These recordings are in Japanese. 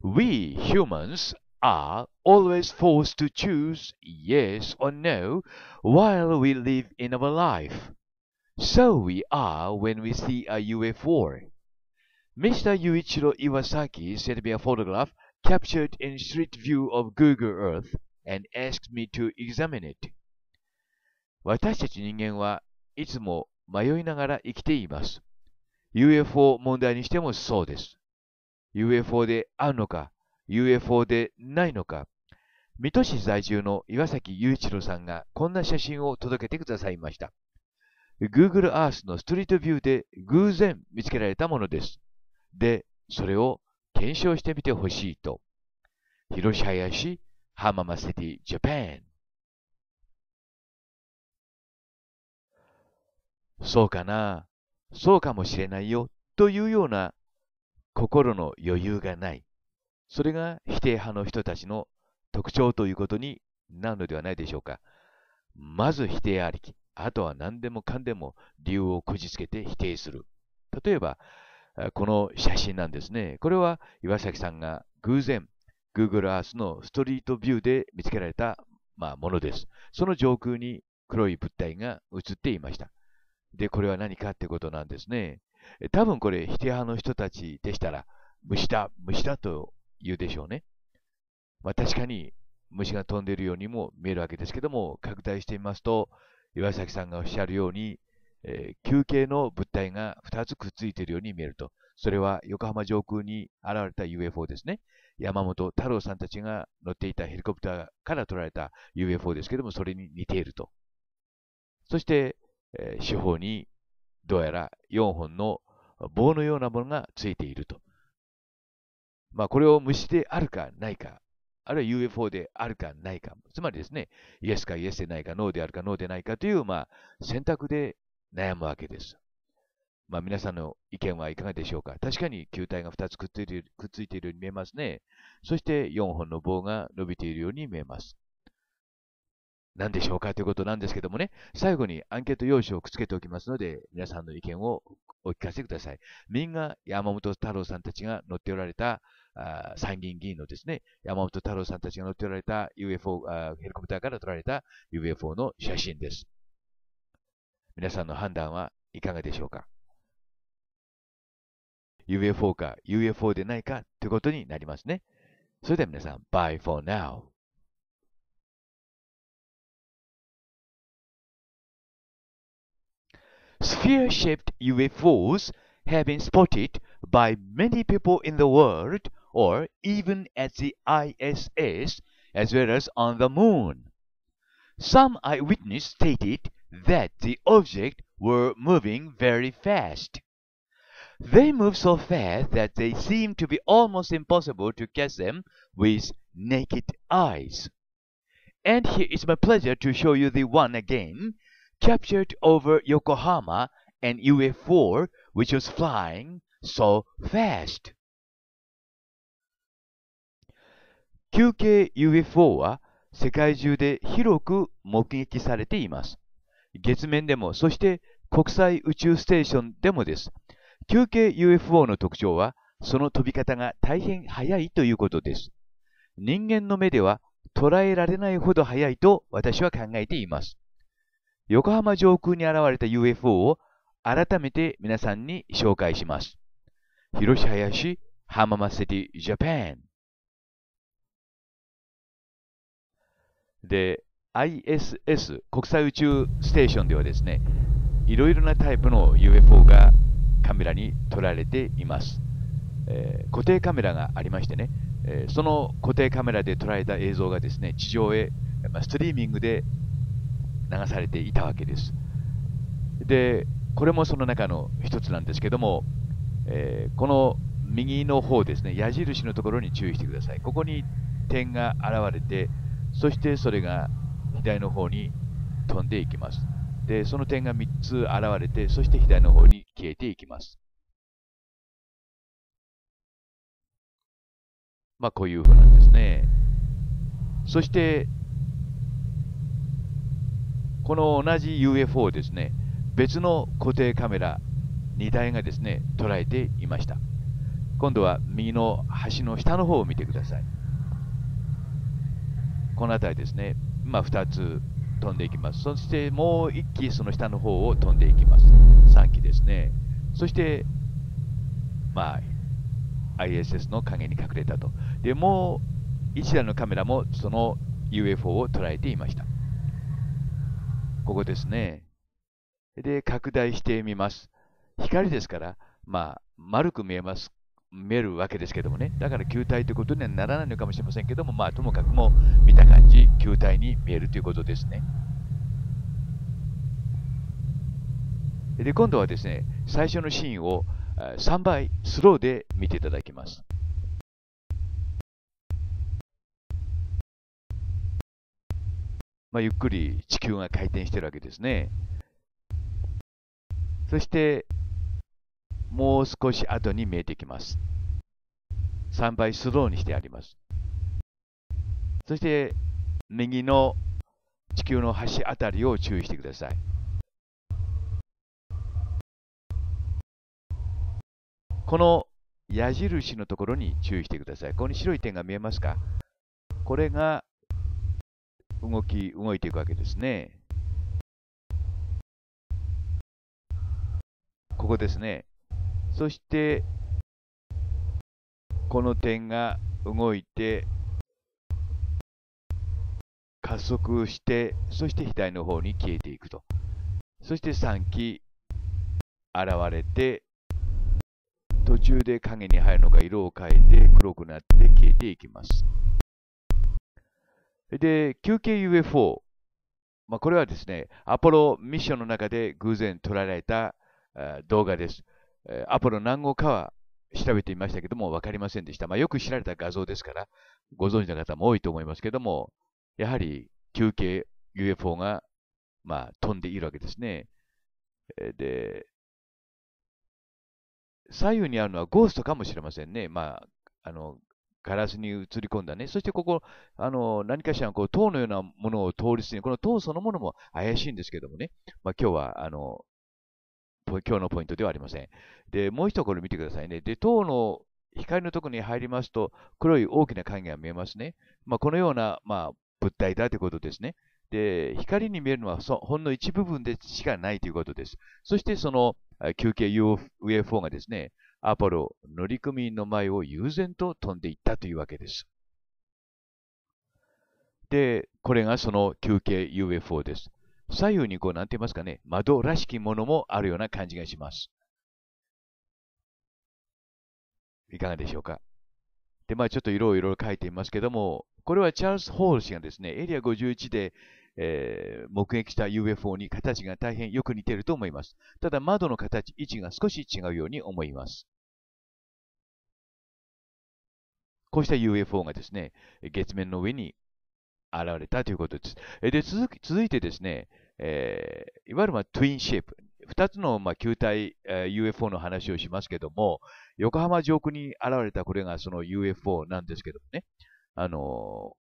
We humans are always forced to choose yes or no while we live in our life. So we are when we see a UFO. Mr. Yuichiro Iwasaki sent me a photograph captured in street view of Google Earth and asked me to examine it. 私たち人間はいつも迷いながら生きています。UFO 問題にしてもそうです。UFO で会うのか、UFO でないのか、水戸市在住の岩崎雄一郎さんがこんな写真を届けてくださいました。Google Earth のストリートビューで偶然見つけられたものです。で、それを検証してみてほしいと。広林浜松シティジャパン。そうかな、そうかもしれないよというような心の余裕がない。それが否定派の人たちの特徴ということになるのではないでしょうか。まず否定ありき。あとは何でもかんでも理由をこじつけて否定する。例えば、この写真なんですね。これは岩崎さんが偶然 Google Earth のストリートビューで見つけられた、まあ、ものです。その上空に黒い物体が映っていました。で、これは何かってことなんですね。多分これ、否定派の人たちでしたら、虫だ、虫だと言うでしょうね。まあ、確かに虫が飛んでいるようにも見えるわけですけども、拡大してみますと、岩崎さんがおっしゃるように、えー、球形の物体が2つくっついているように見えると。それは横浜上空に現れた UFO ですね。山本太郎さんたちが乗っていたヘリコプターから撮られた UFO ですけども、それに似ていると。そして、えー、四方にどうやら4本の棒のようなものがついていると。まあ、これを虫であるかないか、あるいは UFO であるかないか、つまりですね、イエスかイエスでないか、ノーであるかノーでないかという、まあ、選択で悩むわけです。まあ、皆さんの意見はいかがでしょうか確かに球体が2つくっついているくっついているように見えますね。そして4本の棒が伸びているように見えます。何でしょうかということなんですけどもね、最後にアンケート用紙をくっつけておきますので、皆さんの意見をお聞かせください。みんな山本太郎さんたちが乗っておられたあ参議院議員のですね、山本太郎さんたちが乗っておられた UFO、あヘリコプターから撮られた UFO の写真です。皆さんの判断はいかがでしょうか ?UFO か UFO でないかということになりますね。それでは皆さん、Bye for now! Sphere-shaped UFOs have been spotted by many people in the world or even at the ISS as well as on the moon. Some eyewitness stated that the objects were moving very fast. They move so fast that they seem to be almost impossible to catch them with naked eyes. And here it's my pleasure to show you the one again captured over Yokohama and UFO which was flying so fast. 球形 UFO は世界中で広く目撃されています。月面でも、そして国際宇宙ステーションでもです。球形 UFO の特徴は、その飛び方が大変速いということです。人間の目では捉えられないほど速いと私は考えています。横浜上空に現れた UFO を改めて皆さんに紹介します。広林浜松シティジャパンで ISS 国際宇宙ステーションではですねいろいろなタイプの UFO がカメラに撮られています、えー、固定カメラがありましてね、えー、その固定カメラで捉えた映像がですね地上へ、まあ、ストリーミングで流されていたわけです。でこれもその中の一つなんですけども、えー、この右の方ですね矢印のところに注意してくださいここに点が現れてそしてそれが左の方に飛んでいきますでその点が3つ現れてそして左の方に消えていきますまあこういううなんですねそしてこの同じ UFO をですね、別の固定カメラ2台がですね、捉えていました。今度は右の橋の下の方を見てください。この辺りですね、今2つ飛んでいきます。そしてもう1機その下の方を飛んでいきます。3機ですね。そして、まあ、ISS の影に隠れたと。で、もう1台のカメラもその UFO を捉えていました。ここですね。で、拡大してみます。光ですから、まあ、丸く見えます。見えるわけですけどもね。だから球体ということにはならないのかもしれませんけども、まあ、ともかくも見た感じ、球体に見えるということですね。で、今度はですね、最初のシーンを3倍スローで見ていただきます。まあ、ゆっくり地球が回転してるわけですね。そして、もう少し後に見えてきます。3倍スローにしてあります。そして、右の地球の端あたりを注意してください。この矢印のところに注意してください。ここに白い点が見えますかこれが動き、動いていくわけですね。ここですね。そして、この点が動いて、加速して、そして左の方に消えていくと。そして3期現れて、途中で影に入るのが色を変えて黒くなって消えていきます。で、QKUFO。まあ、これはですね、アポロミッションの中で偶然撮られた動画です。アポロ何号かは調べてみましたけども、わかりませんでした。まあ、よく知られた画像ですから、ご存知の方も多いと思いますけども、やはり QKUFO が、まあ、飛んでいるわけですね。で、左右にあるのはゴーストかもしれませんね。まあ、あの、ガラスに映り込んだね。そしてここ、あの、何かしらこう塔のようなものを通り過ぎ、この塔そのものも怪しいんですけどもね。まあ、今日は、あの、今日のポイントではありません。で、もう一度これ見てくださいね。で、塔の光のとこに入りますと、黒い大きな影が見えますね。まあ、このような、まあ、物体だということですね。で、光に見えるのはほんの一部分でしかないということです。そしてその、休憩 UFO がですね、アポロ乗組員の前を悠然と飛んでいったというわけです。で、これがその休憩 UFO です。左右にこう、なんて言いますかね、窓らしきものもあるような感じがします。いかがでしょうか。で、まあちょっと色をいろいろ書いていますけども、これはチャールズ・ホール氏がですね、エリア51で、えー、目撃した UFO に形が大変よく似ていると思います。ただ窓の形、位置が少し違うように思います。こうした UFO がですね、月面の上に現れたということです。で、続続いてですね、えー、いわゆるまあトゥインシェイプ。2つのまあ球体、えー、UFO の話をしますけども、横浜上空に現れたこれがその UFO なんですけどもね、あの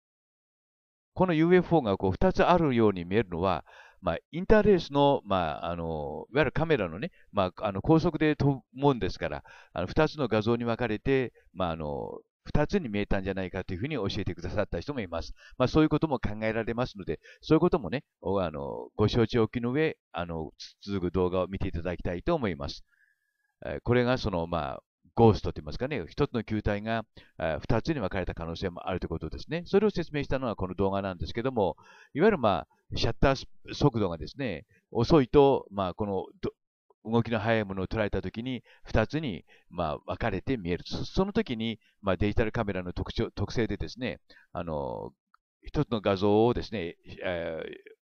この UFO がこう2つあるように見えるのは、まあ、インターレースの、まあ、あのいわゆるカメラの,、ねまあ、あの高速で飛ぶもんですからあの2つの画像に分かれて、まあ、あの2つに見えたんじゃないかというふうに教えてくださった人もいます。まあ、そういうことも考えられますので、そういうこともね、あのご承知おきの上あの、続く動画を見ていただきたいと思います。これがその、まあ、ゴーストと言いますかね、一つの球体が二つに分かれた可能性もあるということですね。それを説明したのはこの動画なんですけども、いわゆるまあ、シャッター速度がですね、遅いと、まあ、この動きの速いものを捉えたときに、2つに、ま分かれて見える。その時に、まデジタルカメラの特徴特性でですね、あの、1つの画像をですね、え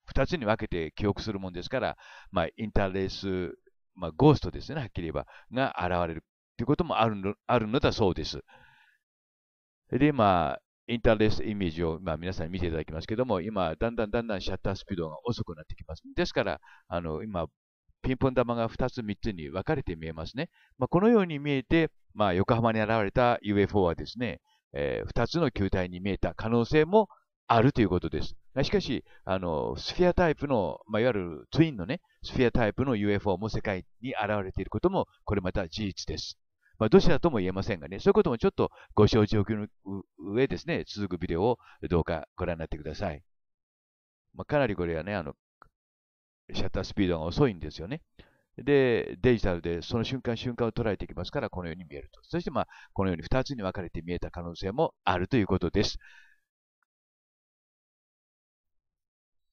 ー、2つに分けて記憶するものですから、まあ、インターレース、まあ、ゴーストですね、はっきり言えば、が現れるということもあるのあるのだそうです。で、今、インターレスイメージを、まあ、皆さんに見ていただきますけども、今、だんだんだんだんシャッタースピードが遅くなってきます。ですから、あの今、ピンポン玉が2つ、3つに分かれて見えますね。まあ、このように見えて、まあ、横浜に現れた UFO はですね、えー、2つの球体に見えた可能性もあるということです。しかし、あのスフィアタイプの、まあ、いわゆるツインのね、スフィアタイプの UFO も世界に現れていることも、これまた事実です。まあ、どちらとも言えませんがね、そういうこともちょっとご承知おきの上ですね、続くビデオをどうかご覧になってください。まあ、かなりこれはね、あの、シャッタースピードが遅いんですよね。で、デジタルでその瞬間瞬間を捉えていきますから、このように見えると。そして、まあ、このように2つに分かれて見えた可能性もあるということです。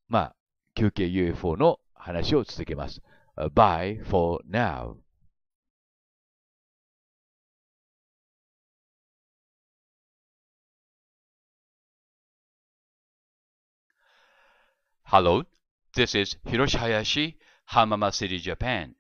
まあ、休憩 UFO の話を続けます。Bye for now. Hello, this is Hiroshi Hayashi, Hamama City, Japan.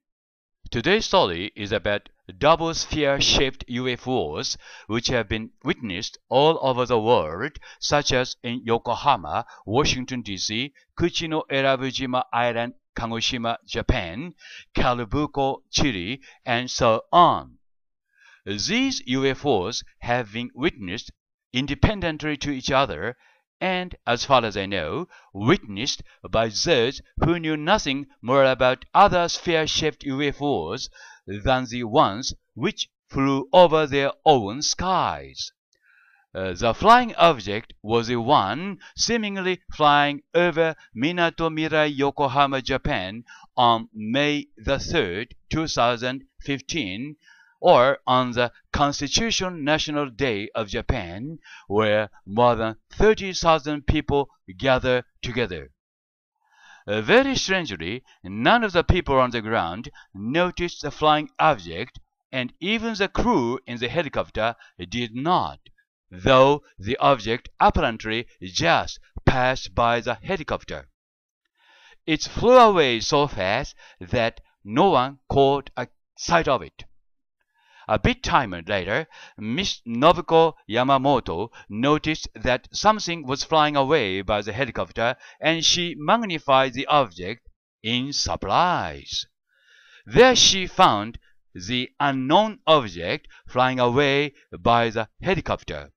Today's story is about double sphere-shaped UFOs which have been witnessed all over the world, such as in Yokohama, Washington D.C., Kuchino Erabujima Island, Kagoshima, Japan, Kalibuko, Chile, and so on. These UFOs have been witnessed independently to each other and, as far as I know, witnessed by those who knew nothing more about other sphere-shaped UFOs than the ones which flew over their own skies. Uh, the flying object was the one seemingly flying over Minato Mirai, Yokohama, Japan on May the 3rd, 2015 or on the Constitution National Day of Japan, where more than 30,000 people gather together. Uh, very strangely, none of the people on the ground noticed the flying object, and even the crew in the helicopter did not, though the object apparently just passed by the helicopter. It flew away so fast that no one caught a sight of it. A bit time later, Miss Nobuko Yamamoto noticed that something was flying away by the helicopter and she magnified the object in surprise. There she found the unknown object flying away by the helicopter.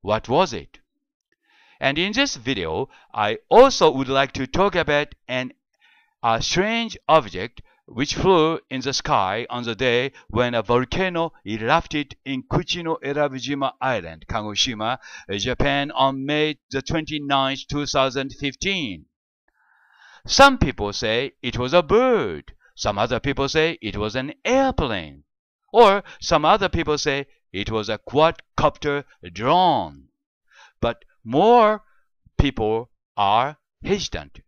What was it? And in this video, I also would like to talk about an, a strange object which flew in the sky on the day when a volcano erupted in Kuchino Irabijima Island, Kagoshima, Japan on May the 29th, 2015. Some people say it was a bird, some other people say it was an airplane, or some other people say it was a quadcopter drone. But more people are hesitant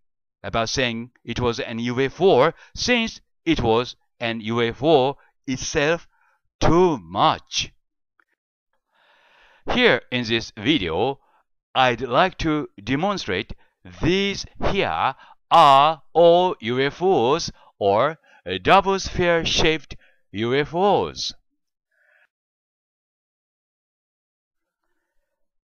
about saying it was an UFO since it was an UFO itself too much. Here in this video, I'd like to demonstrate these here are all UFOs or double sphere shaped UFOs.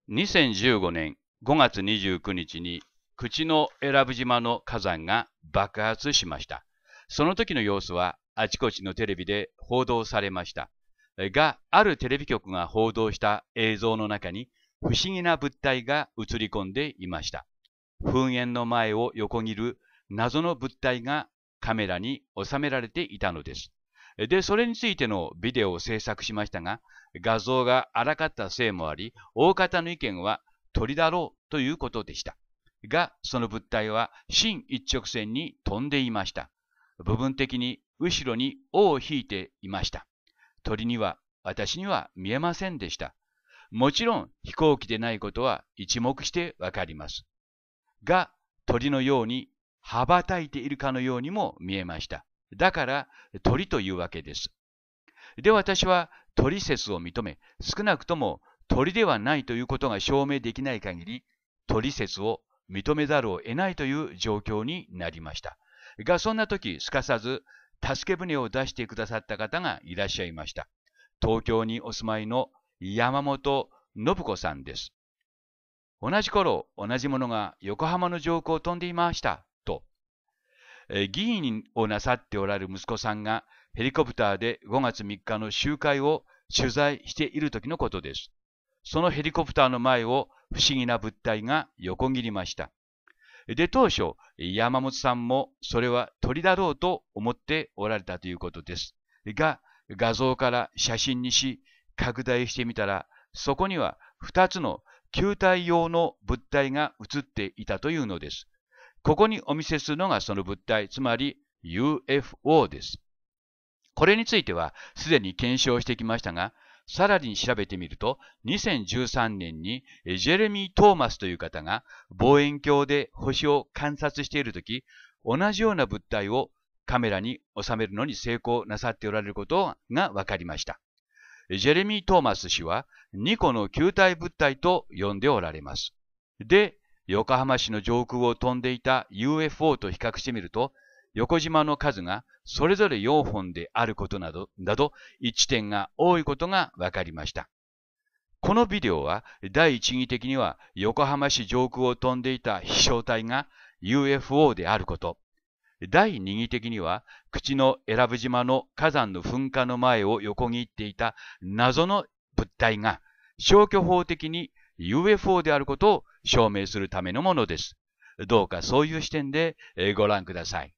2015年5月29日に口の選ぶ島の火山が爆発しました。その時の様子はあちこちのテレビで報道されました。が、あるテレビ局が報道した映像の中に不思議な物体が映り込んでいました。噴煙の前を横切る謎の物体がカメラに収められていたのです。で、それについてのビデオを制作しましたが、画像が荒かったせいもあり、大方の意見は鳥だろうということでした。が、その物体は真一直線に飛んでいました。部分的に後ろに尾を引いていました。鳥には私には見えませんでした。もちろん飛行機でないことは一目してわかります。が、鳥のように羽ばたいているかのようにも見えました。だから鳥というわけです。で、私は鳥説を認め、少なくとも鳥ではないということが証明できない限り、鳥説を認めざるを得ないという状況になりました。が、そんな時、すかさず、助け舟を出してくださった方がいらっしゃいました。東京にお住まいの山本信子さんです。同じ頃、同じものが横浜の上空を飛んでいました、と。議員をなさっておられる息子さんがヘリコプターで5月3日の集会を取材している時のことです。そのヘリコプターの前を不思議な物体が横切りました。で、当初、山本さんもそれは鳥だろうと思っておられたということです。が、画像から写真にし、拡大してみたら、そこには2つの球体用の物体が写っていたというのです。ここにお見せするのがその物体、つまり UFO です。これについてはすでに検証してきましたが、さらに調べてみると、2013年にジェレミー・トーマスという方が望遠鏡で星を観察しているとき、同じような物体をカメラに収めるのに成功なさっておられることが分かりました。ジェレミー・トーマス氏は2個の球体物体と呼んでおられます。で、横浜市の上空を飛んでいた UFO と比較してみると、横縞の数がそれぞれ4本であることなど、など、1点が多いことが分かりました。このビデオは、第一義的には横浜市上空を飛んでいた飛翔体が UFO であること、第二義的には、口の選ぶ島の火山の噴火の前を横切っていた謎の物体が消去法的に UFO であることを証明するためのものです。どうかそういう視点でご覧ください。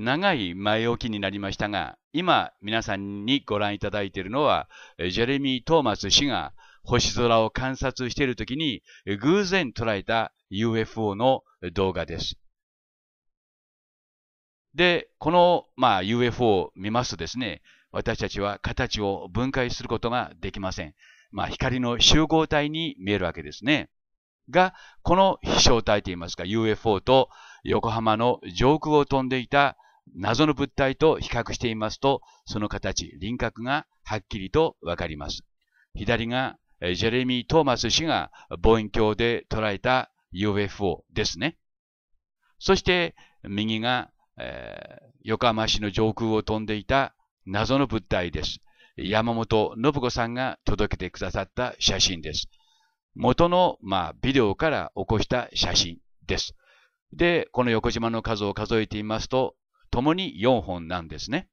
長い前置きになりましたが、今皆さんにご覧いただいているのは、ジェレミー・トーマス氏が星空を観察しているときに偶然捉えた UFO の動画です。で、この、まあ、UFO を見ますとですね、私たちは形を分解することができません。まあ、光の集合体に見えるわけですね。が、この飛翔体といいますか UFO と横浜の上空を飛んでいた謎の物体と比較していますと、その形、輪郭がはっきりとわかります。左がジェレミー・トーマス氏が望遠鏡で捉えた UFO ですね。そして右が、えー、横浜市の上空を飛んでいた謎の物体です。山本信子さんが届けてくださった写真です。元の、まあ、ビデオから起こした写真です。で、この横島の数を数えてみますと、共に4本なんですね。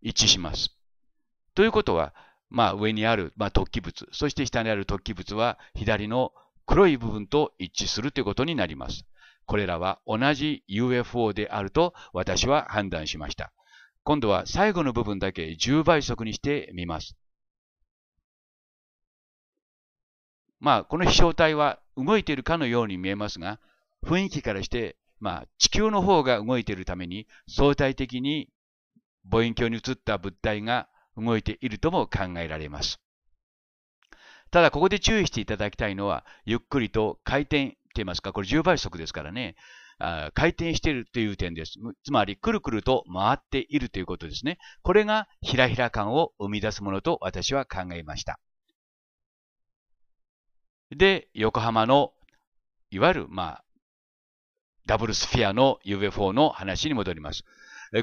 一致します。ということは、まあ、上にある、まあ、突起物、そして下にある突起物は左の黒い部分と一致するということになります。これらは同じ UFO であると私は判断しました。今度は最後の部分だけ10倍速にしてみます。まあ、この飛翔体は動いているかのように見えますが、雰囲気からして、まあ、地球の方が動いているために、相対的に望遠鏡に映った物体が動いているとも考えられます。ただ、ここで注意していただきたいのは、ゆっくりと回転っていますか、これ10倍速ですからね、あ回転しているという点です。つまり、くるくると回っているということですね。これがひらひら感を生み出すものと私は考えました。で、横浜の、いわゆる、まあ、ダブルスフィアの UFO の話に戻ります。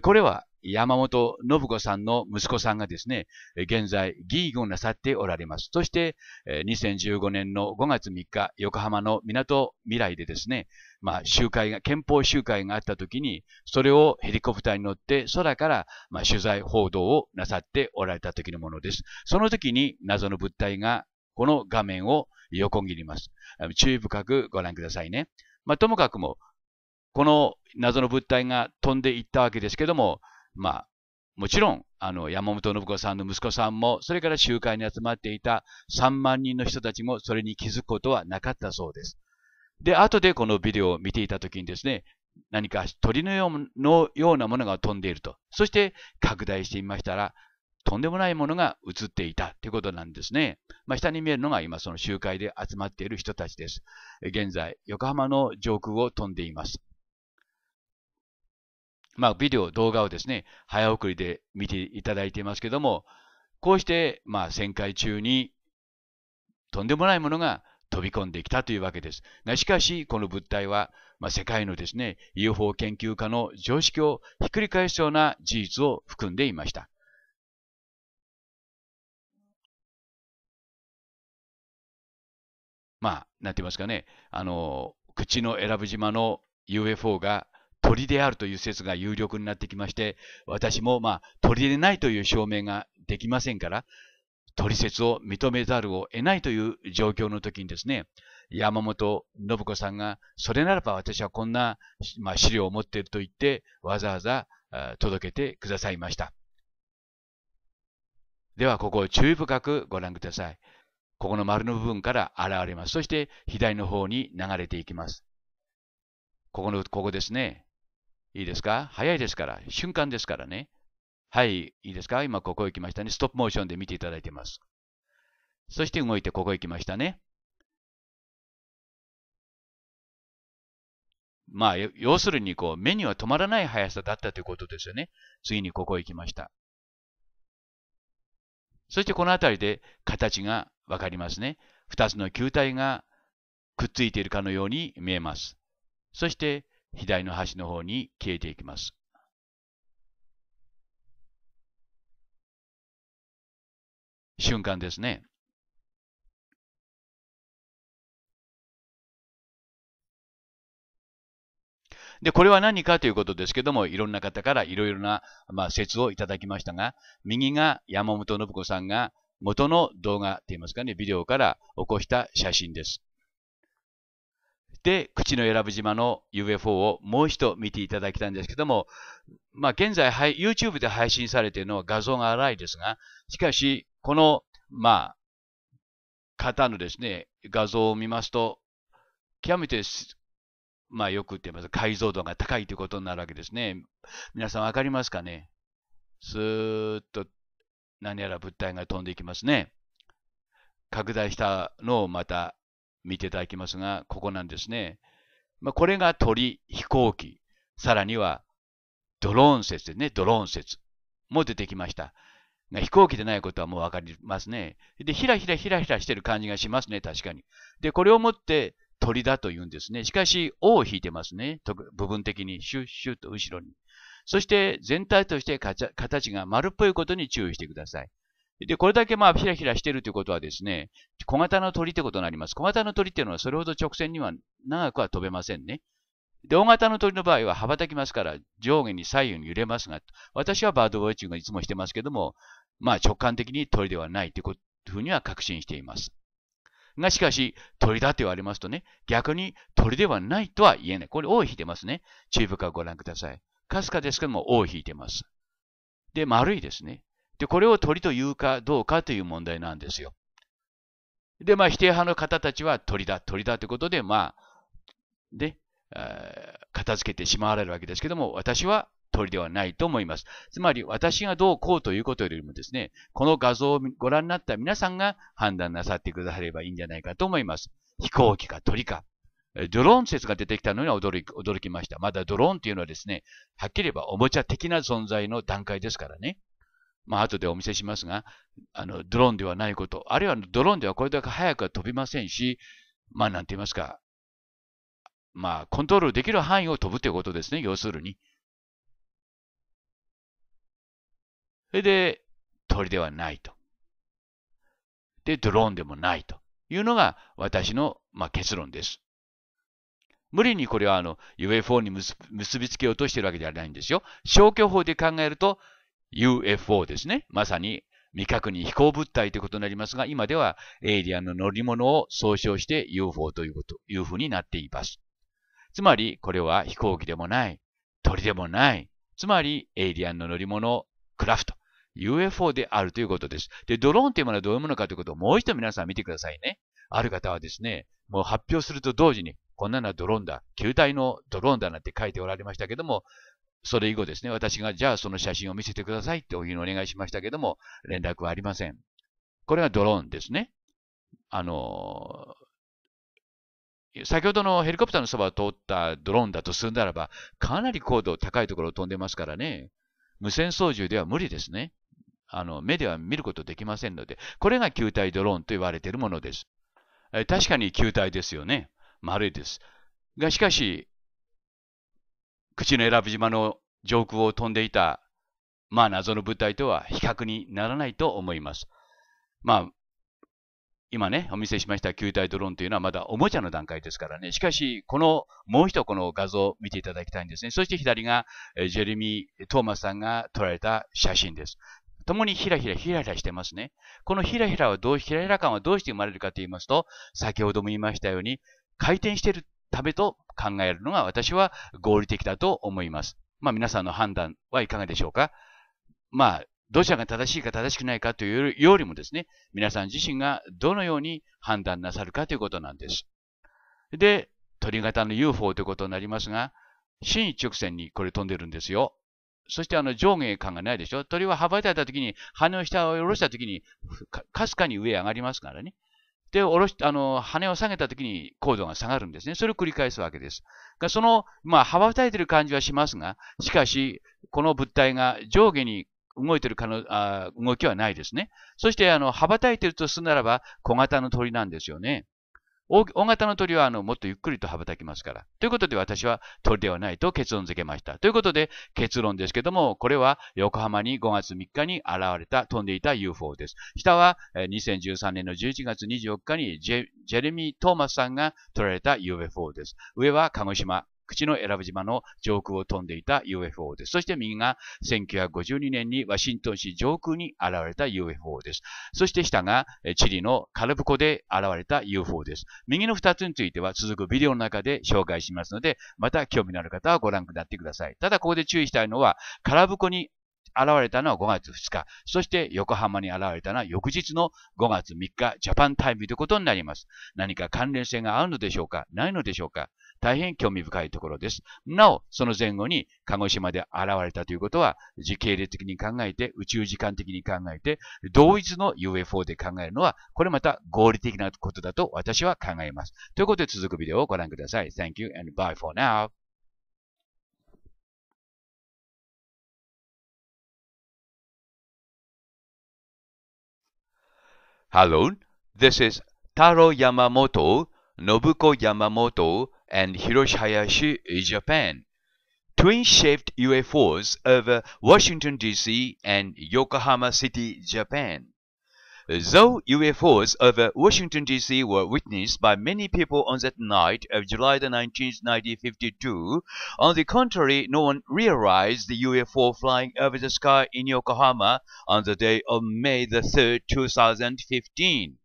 これは山本信子さんの息子さんがですね、現在議員をなさっておられます。そして、2015年の5月3日、横浜の港未来でですね、まあ、集会が、憲法集会があった時に、それをヘリコプターに乗って空から、まあ、取材報道をなさっておられた時のものです。その時に謎の物体がこの画面を横切ります。注意深くご覧くださいね。まあ、ともかくも、この謎の物体が飛んでいったわけですけども、まあ、もちろん、あの、山本信子さんの息子さんも、それから集会に集まっていた3万人の人たちもそれに気づくことはなかったそうです。で、後でこのビデオを見ていたときにですね、何か鳥のようなものが飛んでいると。そして拡大してみましたら、とんでもないものが映っていたということなんですね。まあ、下に見えるのが今その集会で集まっている人たちです。現在、横浜の上空を飛んでいます。まあ、ビデオ、動画をですね、早送りで見ていただいていますけども、こうして、まあ、旋回中に、とんでもないものが飛び込んできたというわけです。が、しかし、この物体は、まあ、世界のですね、UFO 研究家の常識をひっくり返すような事実を含んでいました。まあ、なんて言いますかね、あの、口の選ぶ島の UFO が鳥であるという説が有力になってきまして、私もまあ鳥でないという証明ができませんから、鳥説を認めざるを得ないという状況の時にですね、山本信子さんが、それならば私はこんな、まあ、資料を持っていると言って、わざわざ届けてくださいました。では、ここを注意深くご覧ください。ここの丸の部分から現れます。そして、左の方に流れていきます。ここの、ここですね。いいですか早いですから、瞬間ですからね。はい、いいですか今ここ行きましたね。ストップモーションで見ていただいてます。そして動いてここ行きましたね。まあ、要するにこう、目には止まらない速さだったということですよね。次にここ行きました。そしてこの辺りで形がわかりますね。2つの球体がくっついているかのように見えます。そして左の端の方に消えていきます。瞬間ですね。で、これは何かということですけども、いろんな方からいろいろな、まあ、説をいただきましたが、右が山本信子さんが元の動画っていいますかね、ビデオから起こした写真です。で、口の選ぶ島の UFO をもう一度見ていただきたいんですけども、まあ、現在、YouTube で配信されているのは画像が荒いですが、しかし、この、まあ、方のですね、画像を見ますと、極めて、まあ、よく言ってます、解像度が高いということになるわけですね。皆さんわかりますかねスーッと何やら物体が飛んでいきますね。拡大したのをまた見ていただきますが、ここなんですね。まあ、これが鳥、飛行機、さらにはドローン説ですね、ドローン説も出てきました。飛行機でないことはもうわかりますね。で、ひらひらひらひらしてる感じがしますね、確かに。で、これをもって鳥だと言うんですね。しかし、尾を引いてますね。部分的に、シュッシュッと後ろに。そして、全体として形が丸っぽいことに注意してください。で、これだけまあ、ひらひらしてるということはですね、小型の鳥ってことになります。小型の鳥っていうのはそれほど直線には長くは飛べませんね。で、大型の鳥の場合は羽ばたきますから、上下に左右に揺れますが、私はバードウォッチングをいつもしてますけども、まあ直感的に鳥ではないというふうには確信しています。が、しかし、鳥だと言われますとね、逆に鳥ではないとは言えない。これ、尾を引いてますね。チューブご覧ください。かすかですけども、尾を引いてます。で、丸いですね。で、これを鳥というかどうかという問題なんですよ。で、まあ、否定派の方たちは鳥だ、鳥だということで、まあ、ね、片付けてしまわれるわけですけども、私は鳥ではないと思います。つまり、私がどうこうということよりもですね、この画像をご覧になった皆さんが判断なさってくださればいいんじゃないかと思います。飛行機か鳥か。ドローン説が出てきたのには驚き驚きました。まだドローンというのはですね、はっきり言えばおもちゃ的な存在の段階ですからね。まあ後でお見せしますが、あの、ドローンではないこと、あるいはドローンではこれだけ早くは飛びませんし、まあなんて言いますか、まあコントロールできる範囲を飛ぶということですね、要するに。それで、鳥ではないと。で、ドローンでもないというのが私の、まあ、結論です。無理にこれはあの UFO に結びつけようとしてるわけではないんですよ。消去法で考えると、UFO ですね。まさに未確認飛行物体ということになりますが、今ではエイリアンの乗り物を総称して UFO ということ、いうふうになっています。つまり、これは飛行機でもない、鳥でもない、つまりエイリアンの乗り物、クラフト、UFO であるということです。で、ドローンというものはどういうものかということをもう一度皆さん見てくださいね。ある方はですね、もう発表すると同時に、こんなのはドローンだ、球体のドローンだなんて書いておられましたけども、それ以後ですね、私がじゃあその写真を見せてくださいっておお願いしましたけども、連絡はありません。これがドローンですね。あの、先ほどのヘリコプターのそばを通ったドローンだとするならば、かなり高度高いところを飛んでますからね、無線操縦では無理ですね。あの、目では見ることできませんので、これが球体ドローンと言われているものです。確かに球体ですよね。丸いです。が、しかし、口の選ぶ島の上空を飛んでいた、まあ謎の物体とは比較にならないと思います。まあ、今ね、お見せしました球体ドローンというのはまだおもちゃの段階ですからね。しかし、この、もう一この画像を見ていただきたいんですね。そして左が、ジェレミー・トーマスさんが撮られた写真です。共にひらひらひらひらしてますね。このひらひらはどう、ひらひら感はどうして生まれるかと言いますと、先ほども言いましたように、回転してるためと考えるのが私は合理的だと思います。まあ皆さんの判断はいかがでしょうかまあ、どちらが正しいか正しくないかというよりもですね、皆さん自身がどのように判断なさるかということなんです。で、鳥型の UFO ということになりますが、真一直線にこれ飛んでるんですよ。そしてあの上下感がないでしょ。鳥は羽ばたいた時に、羽を下を下ろした時に、かすかに上へ上がりますからね。で、下ろし、あの、羽を下げた時に高度が下がるんですね。それを繰り返すわけです。その、まあ、羽ばたいてる感じはしますが、しかし、この物体が上下に動いてる可能あ動きはないですね。そして、あの、羽ばたいてるとするならば、小型の鳥なんですよね。大型の鳥はあのもっとゆっくりと羽ばたきますから。ということで私は鳥ではないと結論付けました。ということで結論ですけども、これは横浜に5月3日に現れた飛んでいた UFO です。下は2013年の11月24日にジェレミー・トーマスさんが撮られた UFO です。上は鹿児島口の選ぶ島の上空を飛んでいた UFO です。そして右が1952年にワシントン市上空に現れた UFO です。そして下がチリのカルブコで現れた UFO です。右の2つについては続くビデオの中で紹介しますので、また興味のある方はご覧くなってください。ただここで注意したいのは、カラブコに現れたのは5月2日、そして横浜に現れたのは翌日の5月3日、ジャパンタイムということになります。何か関連性があるのでしょうかないのでしょうか大変興味深いところです。なお、その前後に鹿児島で現れたということは、時系列的に考えて、宇宙時間的に考えて、同一の UFO で考えるのは、これまた合理的なことだと私は考えます。ということで続くビデオをご覧ください。Thank you and bye for now. Hello, this is Taro Yamamoto, Nobuko Yamamoto and Hiroshi Hayashi, Japan. Twin-shaped UFOs over Washington, D.C. and Yokohama City, Japan. Though UFOs over Washington, D.C. were witnessed by many people on that night of July 19, 1952, on the contrary, no one realized the UFO flying over the sky in Yokohama on the day of May 3, 2015.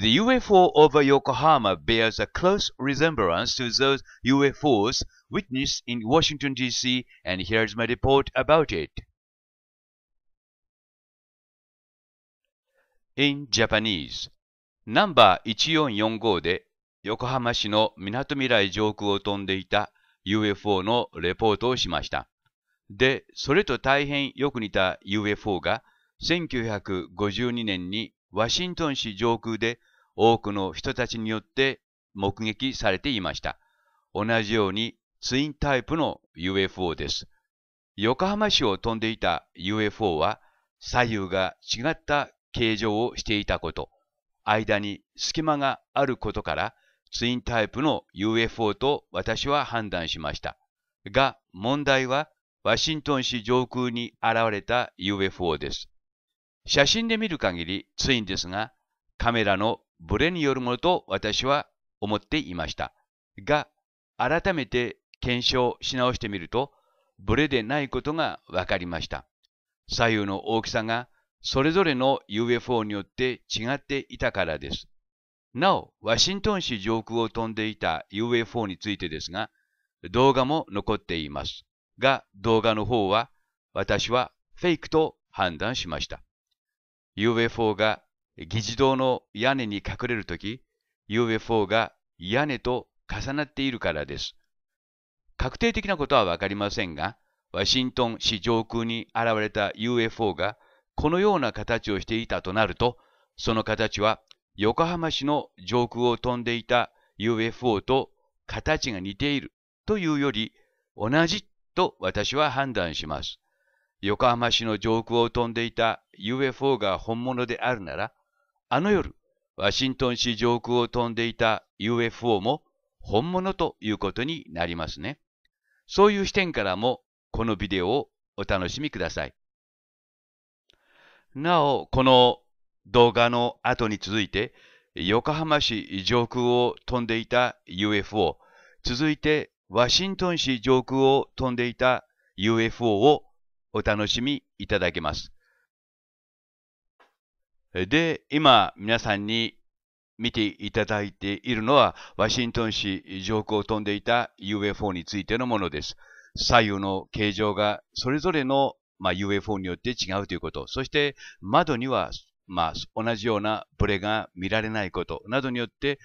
The UFO over Yokohama bears a close resemblance to those UFOs witnessed in Washington, D.C., and here's my report about it. In Japanese ナンバー1445で横浜市の港未来上空を飛んでいた UFO のレポートをしました。で、それと大変よく似た UFO が1952年にワシントン市上空で多くの人たちによって目撃されていました。同じようにツインタイプの UFO です。横浜市を飛んでいた UFO は左右が違った形状をしていたこと、間に隙間があることからツインタイプの UFO と私は判断しました。が、問題はワシントン市上空に現れた UFO です。写真で見る限りツインですが、カメラのブレによるものと私は思っていました。が、改めて検証し直してみると、ブレでないことが分かりました。左右の大きさがそれぞれの UFO によって違っていたからです。なお、ワシントン市上空を飛んでいた UFO についてですが、動画も残っています。が、動画の方は私はフェイクと判断しました。UFO が議事堂の屋根に隠れるとき、UFO が屋根と重なっているからです。確定的なことはわかりませんが、ワシントン市上空に現れた UFO がこのような形をしていたとなると、その形は横浜市の上空を飛んでいた UFO と形が似ているというより同じと私は判断します。横浜市の上空を飛んでいた UFO が本物であるなら、あの夜、ワシントン市上空を飛んでいた UFO も本物ということになりますね。そういう視点からも、このビデオをお楽しみください。なお、この動画の後に続いて、横浜市上空を飛んでいた UFO、続いてワシントン市上空を飛んでいた UFO をお楽しみいただけます。で、今皆さんに見ていただいているのは、ワシントン市上空を飛んでいた UFO についてのものです。左右の形状がそれぞれの、まあ、UFO によって違うということ、そして窓には、まあ、同じようなブレが見られないことなどによって、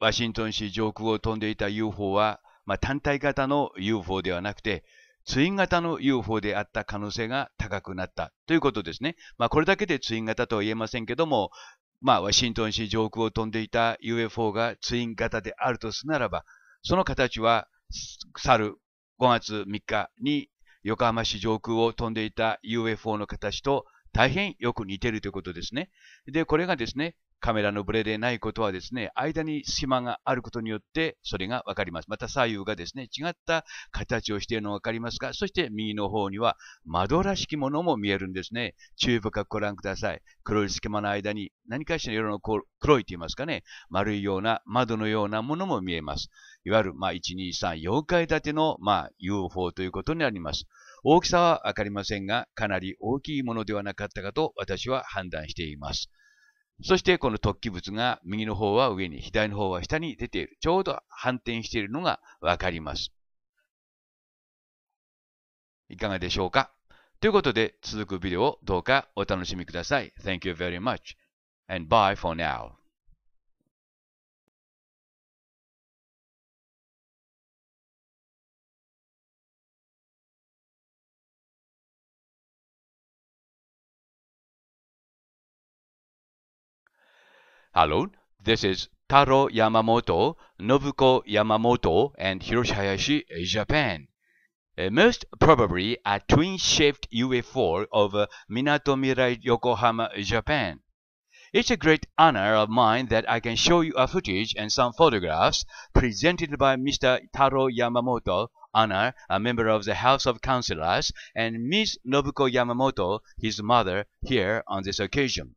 ワシントン市上空を飛んでいた UFO は、まあ、単体型の UFO ではなくて、ツ型の UFO であった可能性が高くなったということですね。まあ、これだけでツイン型とは言えませんけども、まあ、ワシントン市上空を飛んでいた UFO がツイン型であるとすならば、その形は、去る5月3日に横浜市上空を飛んでいた UFO の形と大変よく似ているということですね。で、これがですね、カメラのブレでないことはですね、間に隙間があることによって、それがわかります。また左右がですね、違った形をしているのがわかりますが、そして右の方には窓らしきものも見えるんですね。注意深くご覧ください。黒い隙間の間に何かしら色の黒いと言いますかね、丸いような窓のようなものも見えます。いわゆる、まあ、1、2、3、4階建ての、まあ、UFO ということになります。大きさはわかりませんが、かなり大きいものではなかったかと私は判断しています。そしてこの突起物が右の方は上に、左の方は下に出ている。ちょうど反転しているのがわかります。いかがでしょうかということで続くビデオをどうかお楽しみください。Thank you very much and bye for now. Hello, this is Taro Yamamoto, Nobuko Yamamoto, and Hiroshi Japan. Uh, most probably a twin-shaped UFO of uh, Minato Mirai, Yokohama, Japan. It's a great honor of mine that I can show you a footage and some photographs presented by Mr. Taro Yamamoto, honor a member of the House of Councilors, and Miss Nobuko Yamamoto, his mother, here on this occasion.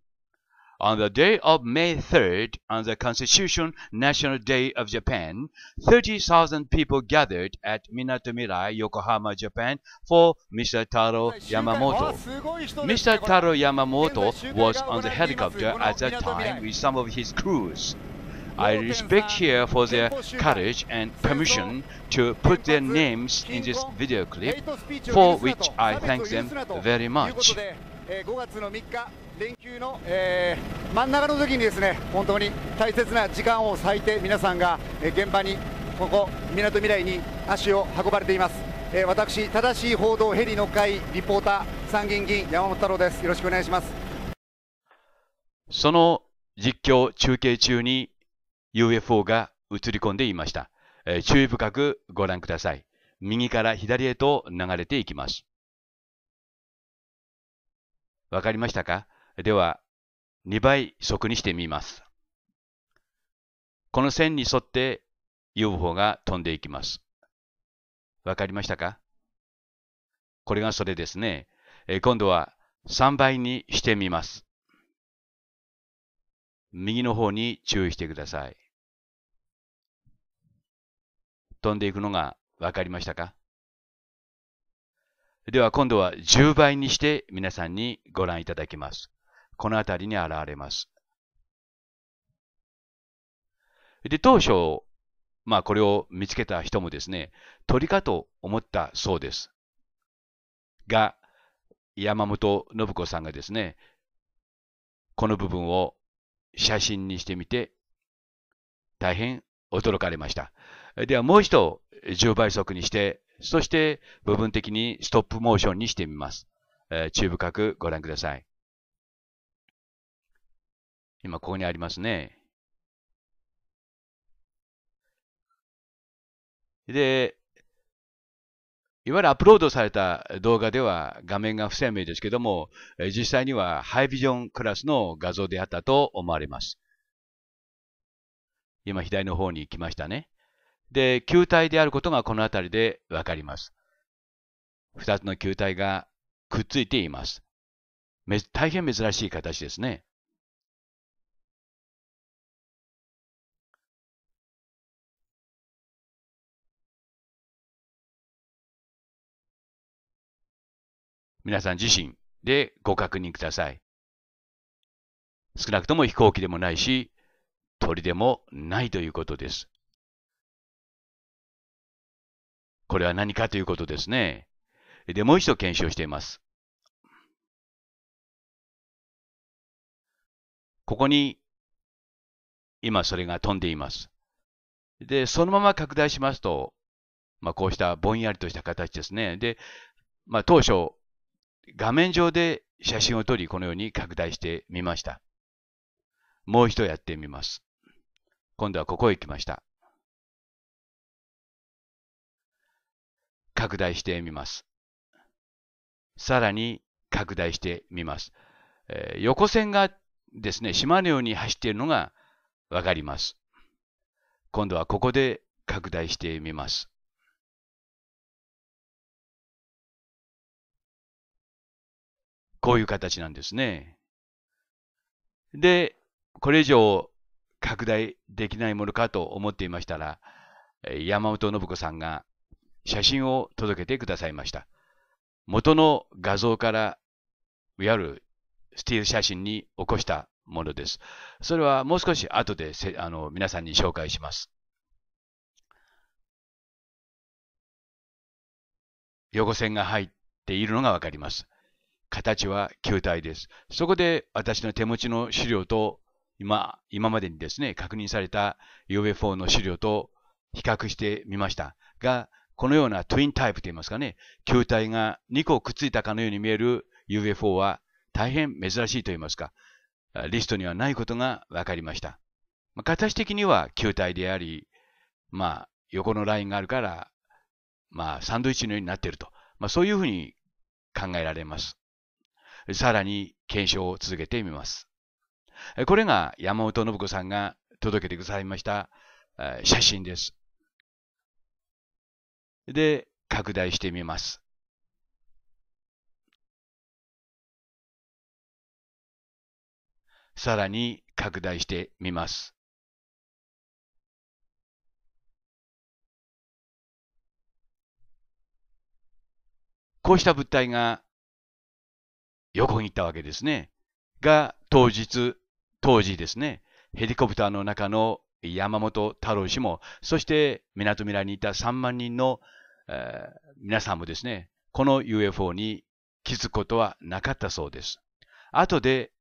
On the day of May 3rd, on the Constitution National Day of Japan, 30,000 people gathered at Minatomirai, Yokohama, Japan for Mr. Taro Yamamoto. Mr. Taro Yamamoto was on the helicopter at that time with some of his crews. I respect here for their courage and permission to put their names in this video clip, for which I thank them very much. 連休の、えー、真ん中の時にですね本当に大切な時間を割いて皆さんが、え現場にここみなとみらいに足を運ばれています、えー、私正しい報道ヘリの会リポーター参議院議員山本太郎ですよろしくお願いしますその実況中継中に UFO が映り込んでいました、えー、注意深くご覧ください右から左へと流れていきますわかりましたかでは、2倍速にしてみます。この線に沿って予防が飛んでいきます。わかりましたかこれがそれですね。え今度は3倍にしてみます。右の方に注意してください。飛んでいくのがわかりましたかでは今度は10倍にして皆さんにご覧いただきます。この辺りに現れます。で、当初、まあこれを見つけた人もですね、鳥かと思ったそうです。が、山本信子さんがですね、この部分を写真にしてみて、大変驚かれました。ではもう一度10倍速にして、そして部分的にストップモーションにしてみます。えー、注意深くご覧ください。今ここにありますね。で、いわゆるアップロードされた動画では画面が不鮮明ですけども、実際にはハイビジョンクラスの画像であったと思われます。今左の方に来ましたね。で、球体であることがこの辺りでわかります。2つの球体がくっついています。大変珍しい形ですね。皆さん自身でご確認ください。少なくとも飛行機でもないし、鳥でもないということです。これは何かということですね。で、もう一度検証しています。ここに、今それが飛んでいます。で、そのまま拡大しますと、まあ、こうしたぼんやりとした形ですね。で、まあ、当初、画面上で写真を撮り、このように拡大してみました。もう一度やってみます。今度はここへ行きました。拡大してみます。さらに拡大してみます。えー、横線がですね、島のように走っているのがわかります。今度はここで拡大してみます。こういう形なんですね。で、これ以上拡大できないものかと思っていましたら、山本信子さんが写真を届けてくださいました。元の画像から、いわゆるスティール写真に起こしたものです。それはもう少し後であの皆さんに紹介します。横線が入っているのがわかります。形は球体です。そこで私の手持ちの資料と今、今までにですね、確認された UFO の資料と比較してみましたが、このようなトゥインタイプといいますかね、球体が2個くっついたかのように見える UFO は大変珍しいといいますか、リストにはないことが分かりました。形的には球体であり、まあ、横のラインがあるから、まあ、サンドイッチのようになっていると、まあ、そういうふうに考えられます。さらに検証を続けてみます。これが山本信子さんが届けてくださいました写真です。で、拡大してみます。さらに拡大してみます。こうした物体が横に行ったわけですね。が、当日、当時ですね、ヘリコプターの中の山本太郎氏も、そして港未来にいた3万人の、えー、皆さんもですね、この UFO に気づくことはなかったそうです。後で、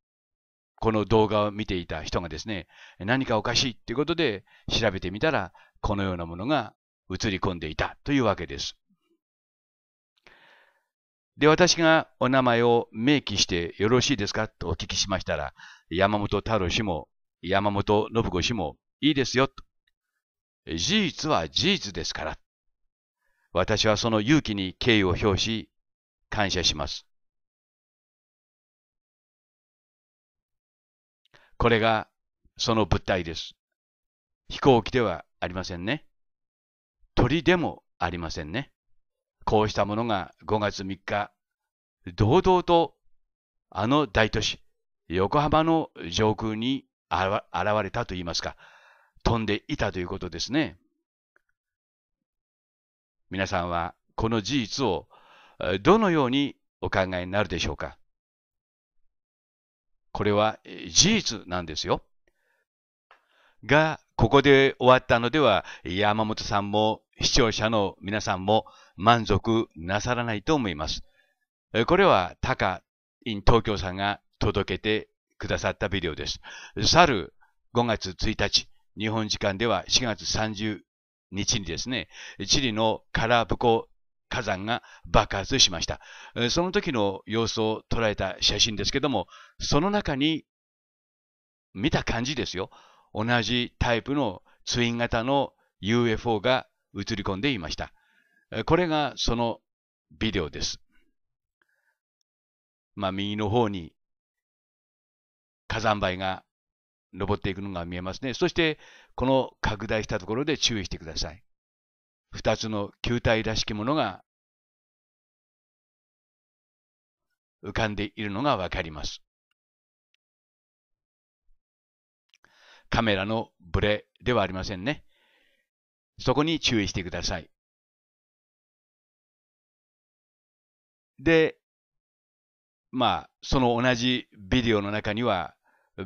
この動画を見ていた人がですね、何かおかしいっていうことで調べてみたら、このようなものが映り込んでいたというわけです。で、私がお名前を明記してよろしいですかとお聞きしましたら、山本太郎氏も、山本信子氏も、いいですよ、と。事実は事実ですから。私はその勇気に敬意を表し、感謝します。これがその物体です。飛行機ではありませんね。鳥でもありませんね。こうしたものが5月3日、堂々とあの大都市、横浜の上空に現れたといいますか、飛んでいたということですね。皆さんはこの事実をどのようにお考えになるでしょうかこれは事実なんですよ。が、ここで終わったのでは山本さんも視聴者の皆さんも満足なさらないと思います。これはタカ東京さんが届けてくださったビデオです。去る5月1日、日本時間では4月30日にですね、チリのカラーブコ火山が爆発しました。その時の様子を捉えた写真ですけども、その中に見た感じですよ。同じタイプのツイン型の UFO が映り込んでいました。これがそのビデオです。まあ、右の方に火山灰が登っていくのが見えますね。そして、この拡大したところで注意してください。二つの球体らしきものが浮かんでいるのがわかります。カメラのブレではありませんね。そこに注意してください。で、まあ、その同じビデオの中には、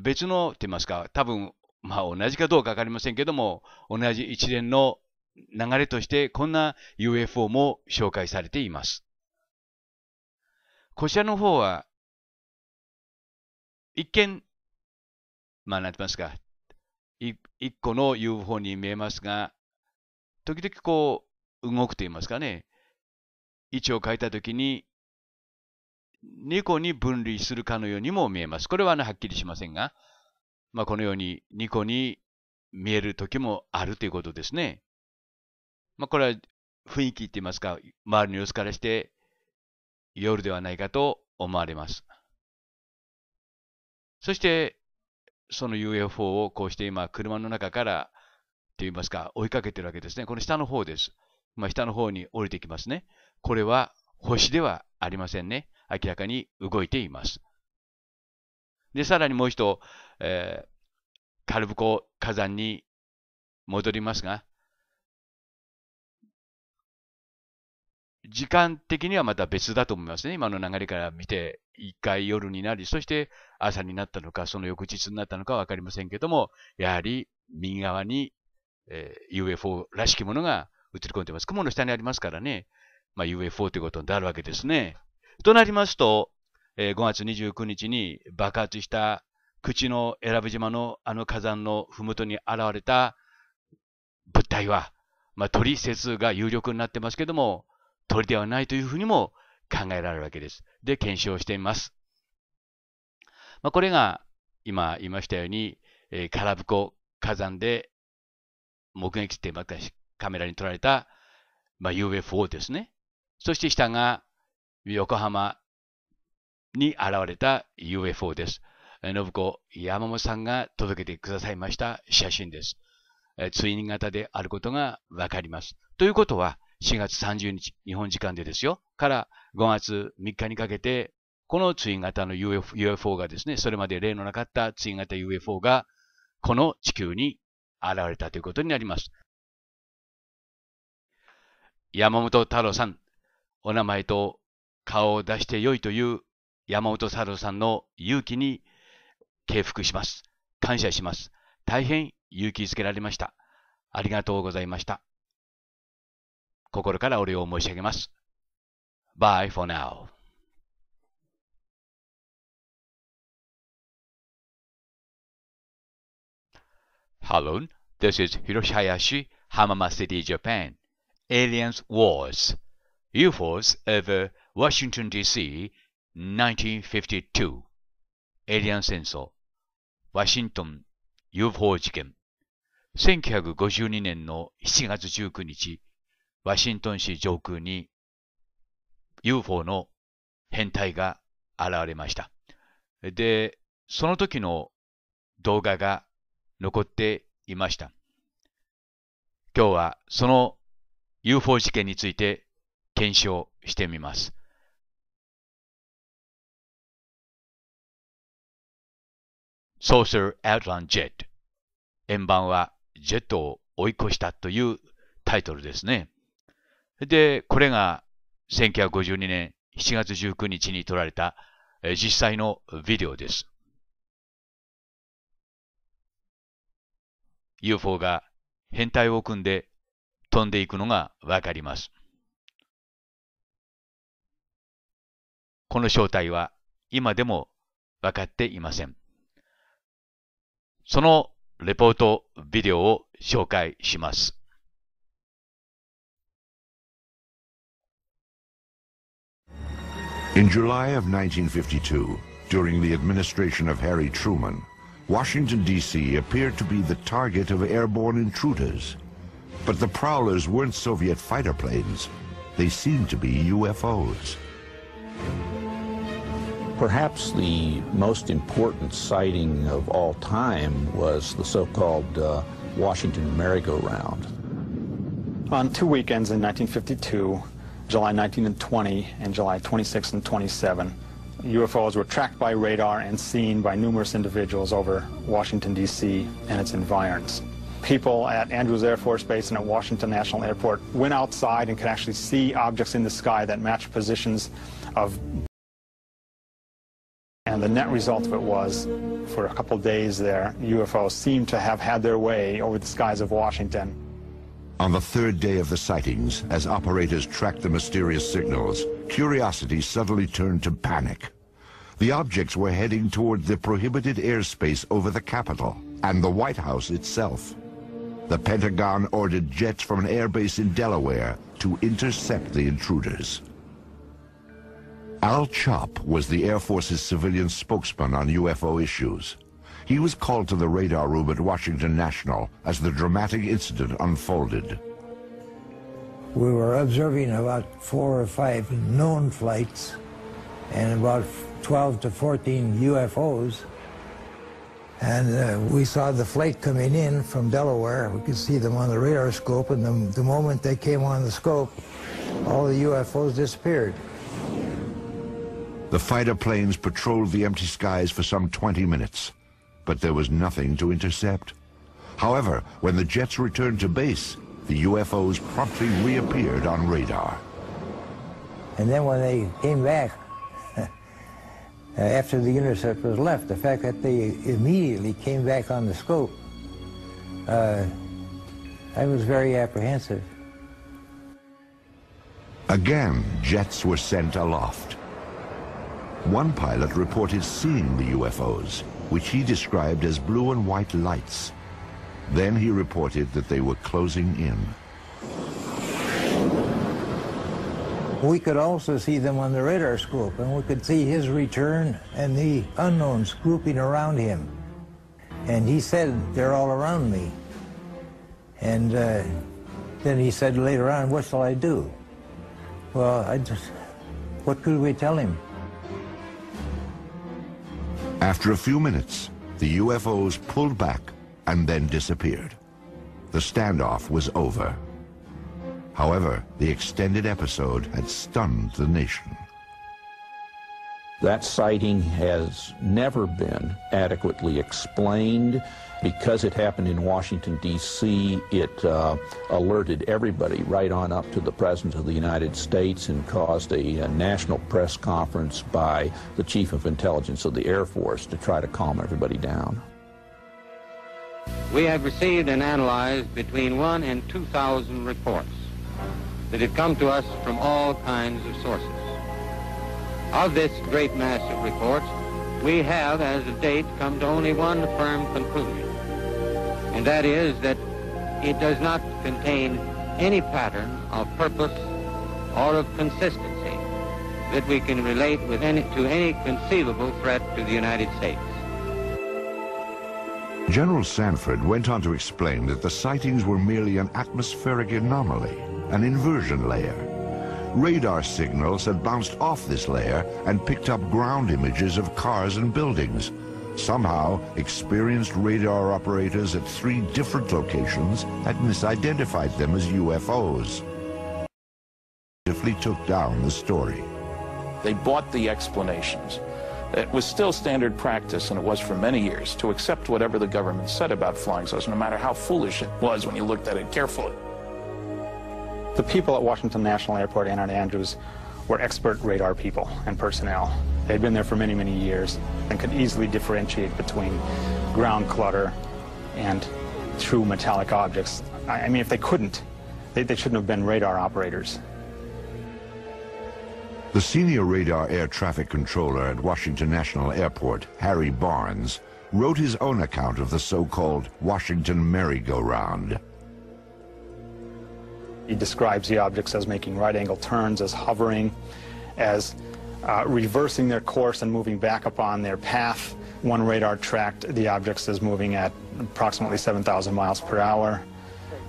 別のって言いますか、多分、まあ同じかどうかわかりませんけども、同じ一連の流れとしてこんな UFO も紹介されています。こちらの方は、一見、まあなんて言いますか、一個の UFO に見えますが、時々こう動くと言いますかね、位置を変えたときに猫に分類するかのようにも見えます。これは、ね、はっきりしませんが、まあ、このように2個に見える時もあるということですね。まあ、これは雰囲気って言いますか、周りの様子からして夜ではないかと思われます。そして、その UFO をこうして今、車の中からと言いますか、追いかけてるわけですね。この下の方です。まあ、下の方に降りてきますね。これは星ではありませんね。明らかに動いています。で、さらにもう一度、えー、カルブコ火山に戻りますが、時間的にはまた別だと思いますね。今の流れから見て、一回夜になり、そして朝になったのか、その翌日になったのかわかりませんけども、やはり右側に、えー、UFO らしきものが映り込んでます。雲の下にありますからね、まあ、UFO ということになるわけですね。となりますと、えー、5月29日に爆発した口の選ぶ島のあの火山の麓に現れた物体は、まあ、鳥説が有力になってますけども、鳥ではないというふうにも考えられるわけです。で、検証してみます。まあ、これが今言いましたように、えー、カラブコ火山で目撃してまたカメラに撮られた、まあ、UFO ですね。そして下が横浜に現れた UFO です。信子山本さんが届けてくださいました写真です。ツイン型であることがわかります。ということは、4月30日、日本時間でですよ、から5月3日にかけて、このツイン型の UFO, UFO がですね、それまで例のなかったツイン型 UFO が、この地球に現れたということになります。山本太郎さん、お名前と顔を出してよいという山本太郎さんの勇気に敬服します。感謝します。大変勇気づけられました。ありがとうございました。心からお礼を申し上げます。Bye for now. Hello, this is h i r o s h i y a s h i Hamama City, Japan. Aliens Wars. UFOs over Washington DC 1952エイリアン戦争ワシントン UFO 事件1952年の7月19日ワシントン市上空に UFO の変態が現れました。で、その時の動画が残っていました。今日はその UFO 事件について検証してみます。ソー u c e r o u ン・ジェット。円盤はジェットを追い越したというタイトルですね。で、これが1952年7月19日に撮られた実際のビデオです。UFO が変態を組んで飛んでいくのがわかります。この正体は今でも分かっていません。そのレポートビデオを紹介します。In July of 1952, during the administration of Harry Truman, Washington, D.C. appeared to be the target of airborne intruders. But the prowlers weren't Soviet fighter planes. They seemed to be UFOs. Perhaps the most important sighting of all time was the so-called uh, Washington merry-go-round. On two weekends in 1952, July 19 and 20 and July 26 and 27, UFOs were tracked by radar and seen by numerous individuals over Washington, D.C. and its environs. People at Andrews Air Force Base and at Washington National Airport went outside and could actually see objects in the sky that matched positions of and the net result of it was, for a couple days there, UFOs seemed to have had their way over the skies of Washington. On the third day of the sightings, as operators tracked the mysterious signals, curiosity suddenly turned to panic. The objects were heading toward the prohibited airspace over the Capitol and the White House itself. The Pentagon ordered jets from an airbase in Delaware to intercept the intruders. Al Chop was the Air Force's civilian spokesman on UFO issues. He was called to the radar room at Washington National as the dramatic incident unfolded. We were observing about four or five known flights and about 12 to 14 UFOs. And uh, we saw the flight coming in from Delaware. We could see them on the radar scope, and the, the moment they came on the scope, all the UFOs disappeared. The fighter planes patrolled the empty skies for some 20 minutes, but there was nothing to intercept. However, when the jets returned to base, the UFOs promptly reappeared on radar. And then when they came back, uh, after the interceptors left, the fact that they immediately came back on the scope, uh, I was very apprehensive. Again, jets were sent aloft. One pilot reported seeing the UFOs, which he described as blue and white lights. Then he reported that they were closing in. We could also see them on the radar scope, and we could see his return and the unknowns grouping around him. And he said, they're all around me. And uh, then he said later on, what shall I do? Well, I just, what could we tell him? After a few minutes, the UFOs pulled back and then disappeared. The standoff was over. However, the extended episode had stunned the nation. That sighting has never been adequately explained. Because it happened in Washington, D.C., it uh, alerted everybody right on up to the President of the United States and caused a, a, national press conference by the Chief of Intelligence of the Air Force to try to calm everybody down. We have received and analyzed between one and 2,000 reports that have come to us from all kinds of sources. Of this great mass of reports, we have, as of date, come to only one firm conclusion and that is that it does not contain any pattern of purpose or of consistency that we can relate any, to any conceivable threat to the United States. General Sanford went on to explain that the sightings were merely an atmospheric anomaly, an inversion layer. Radar signals had bounced off this layer and picked up ground images of cars and buildings, Somehow, experienced radar operators at three different locations had misidentified them as UFOs. Actively took down the story. They bought the explanations. It was still standard practice, and it was for many years, to accept whatever the government said about flying saucers, no matter how foolish it was when you looked at it carefully. The people at Washington National Airport, and Andrews, were expert radar people and personnel. They'd been there for many, many years and could easily differentiate between ground clutter and true metallic objects. I, I mean, if they couldn't, they, they shouldn't have been radar operators. The senior radar air traffic controller at Washington National Airport, Harry Barnes, wrote his own account of the so-called Washington merry-go-round. He describes the objects as making right angle turns, as hovering, as uh, reversing their course and moving back upon their path. One radar tracked the objects as moving at approximately 7,000 miles per hour.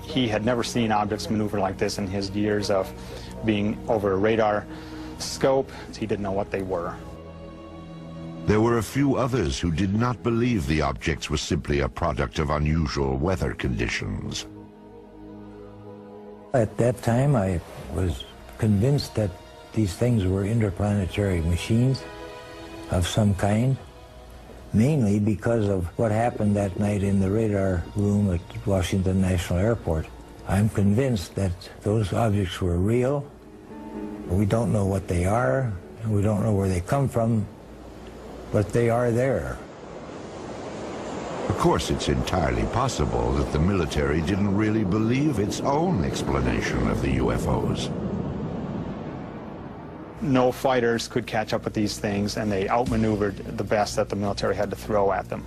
He had never seen objects maneuver like this in his years of being over a radar scope. He didn't know what they were. There were a few others who did not believe the objects were simply a product of unusual weather conditions. At that time, I was convinced that these things were interplanetary machines of some kind, mainly because of what happened that night in the radar room at Washington National Airport. I'm convinced that those objects were real. We don't know what they are, we don't know where they come from, but they are there. Of course, it's entirely possible that the military didn't really believe its own explanation of the UFOs no fighters could catch up with these things, and they outmaneuvered the best that the military had to throw at them.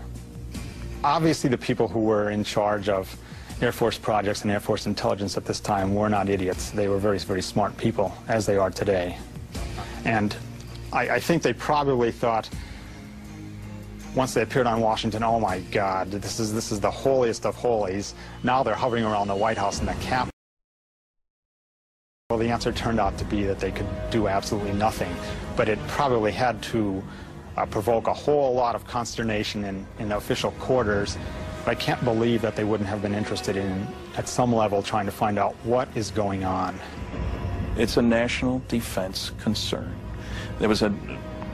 Obviously, the people who were in charge of Air Force projects and Air Force intelligence at this time were not idiots. They were very, very smart people, as they are today. And I, I think they probably thought, once they appeared on Washington, oh my God, this is, this is the holiest of holies. Now they're hovering around the White House and the Capitol. Well, the answer turned out to be that they could do absolutely nothing, but it probably had to uh, provoke a whole lot of consternation in, in official quarters. But I can't believe that they wouldn't have been interested in, at some level, trying to find out what is going on. It's a national defense concern. There was a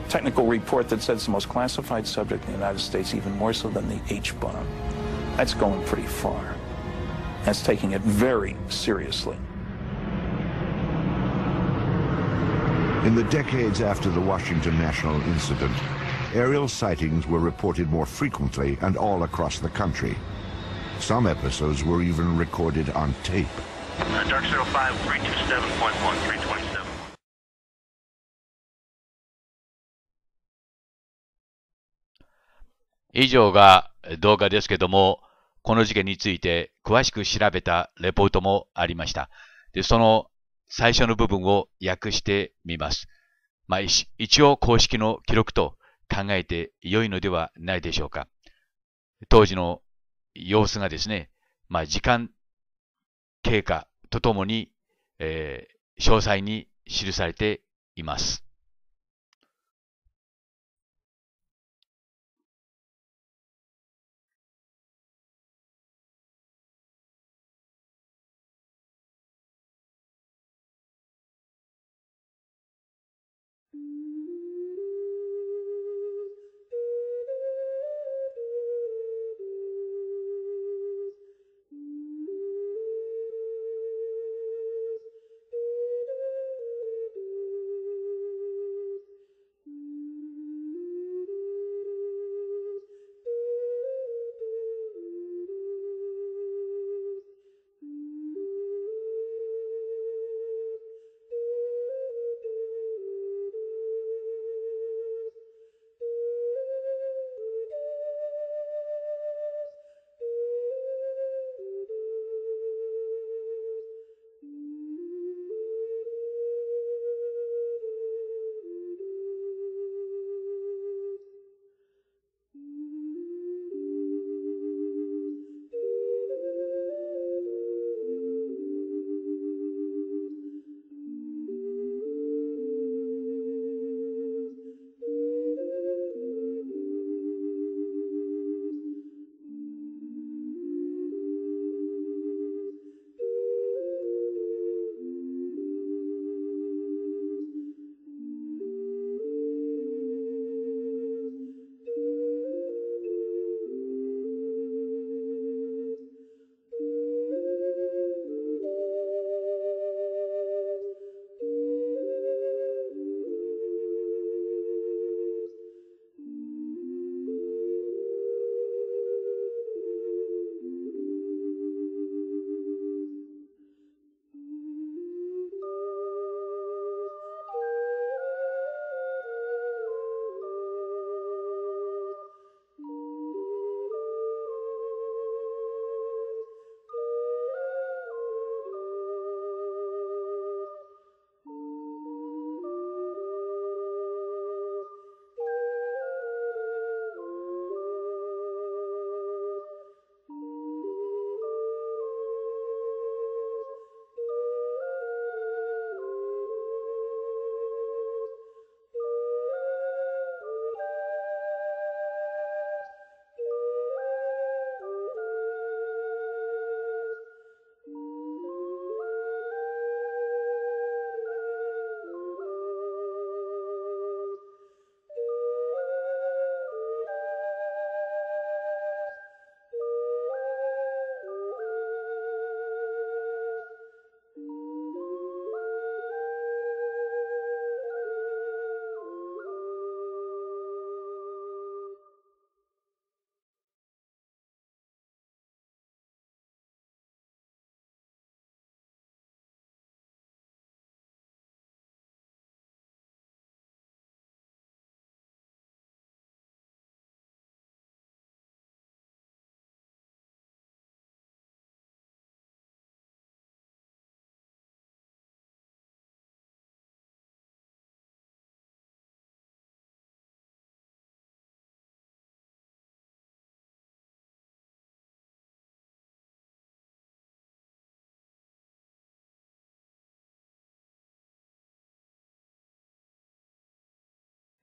technical report that said it's the most classified subject in the United States, even more so than the H-bomb. That's going pretty far. That's taking it very seriously. In the decades after the Washington National incident, aerial sightings were reported more frequently and all across the country. Some episodes were even recorded on tape. Uh, Dark 05, 327.1, 最初の部分を訳してみます。まあ、一応公式の記録と考えて良いのではないでしょうか。当時の様子がですね、まあ、時間経過とともに、えー、詳細に記されています。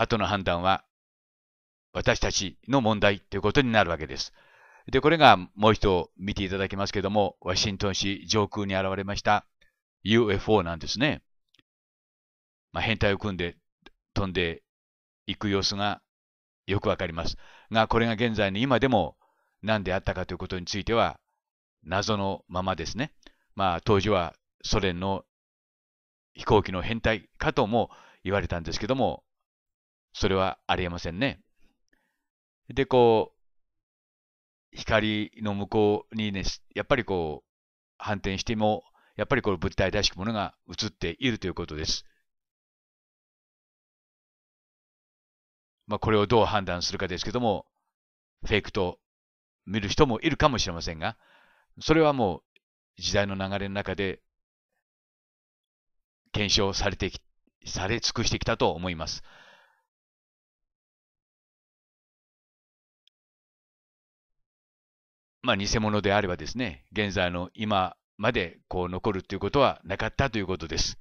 後の判断は私たちの問題ということになるわけです。で、これがもう一度見ていただきますけども、ワシントン市上空に現れました UFO なんですね。まあ、変態を組んで飛んでいく様子がよくわかります。が、これが現在の今でも何であったかということについては謎のままですね。まあ、当時はソ連の飛行機の変態かとも言われたんですけども、それはありえませんね。で、こう、光の向こうにね、やっぱりこう、反転しても、やっぱりこの物体らしきものが映っているということです。まあ、これをどう判断するかですけども、フェイクと見る人もいるかもしれませんが、それはもう時代の流れの中で検証されてき、され尽くしてきたと思います。まあ、偽物であればですね、現在の今までこう残るということはなかったということです。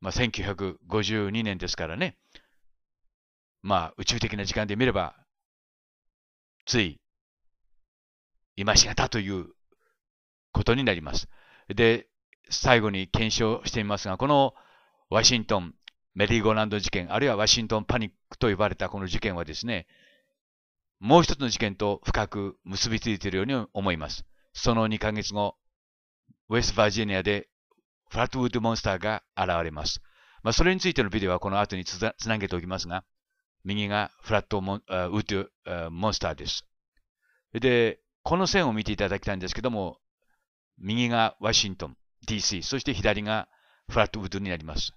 まあ、1952年ですからね、まあ、宇宙的な時間で見れば、つい、今しがたということになります。で、最後に検証してみますが、このワシントンメリーゴーランド事件、あるいはワシントンパニックと呼ばれたこの事件はですね、もう一つの事件と深く結びついているように思います。その2ヶ月後、ウェストバージニアでフラットウッドモンスターが現れます。まあ、それについてのビデオはこの後につなげておきますが、右がフラットウッドモンスターです。で、この線を見ていただきたいんですけども、右がワシントン、DC、そして左がフラットウッドになります。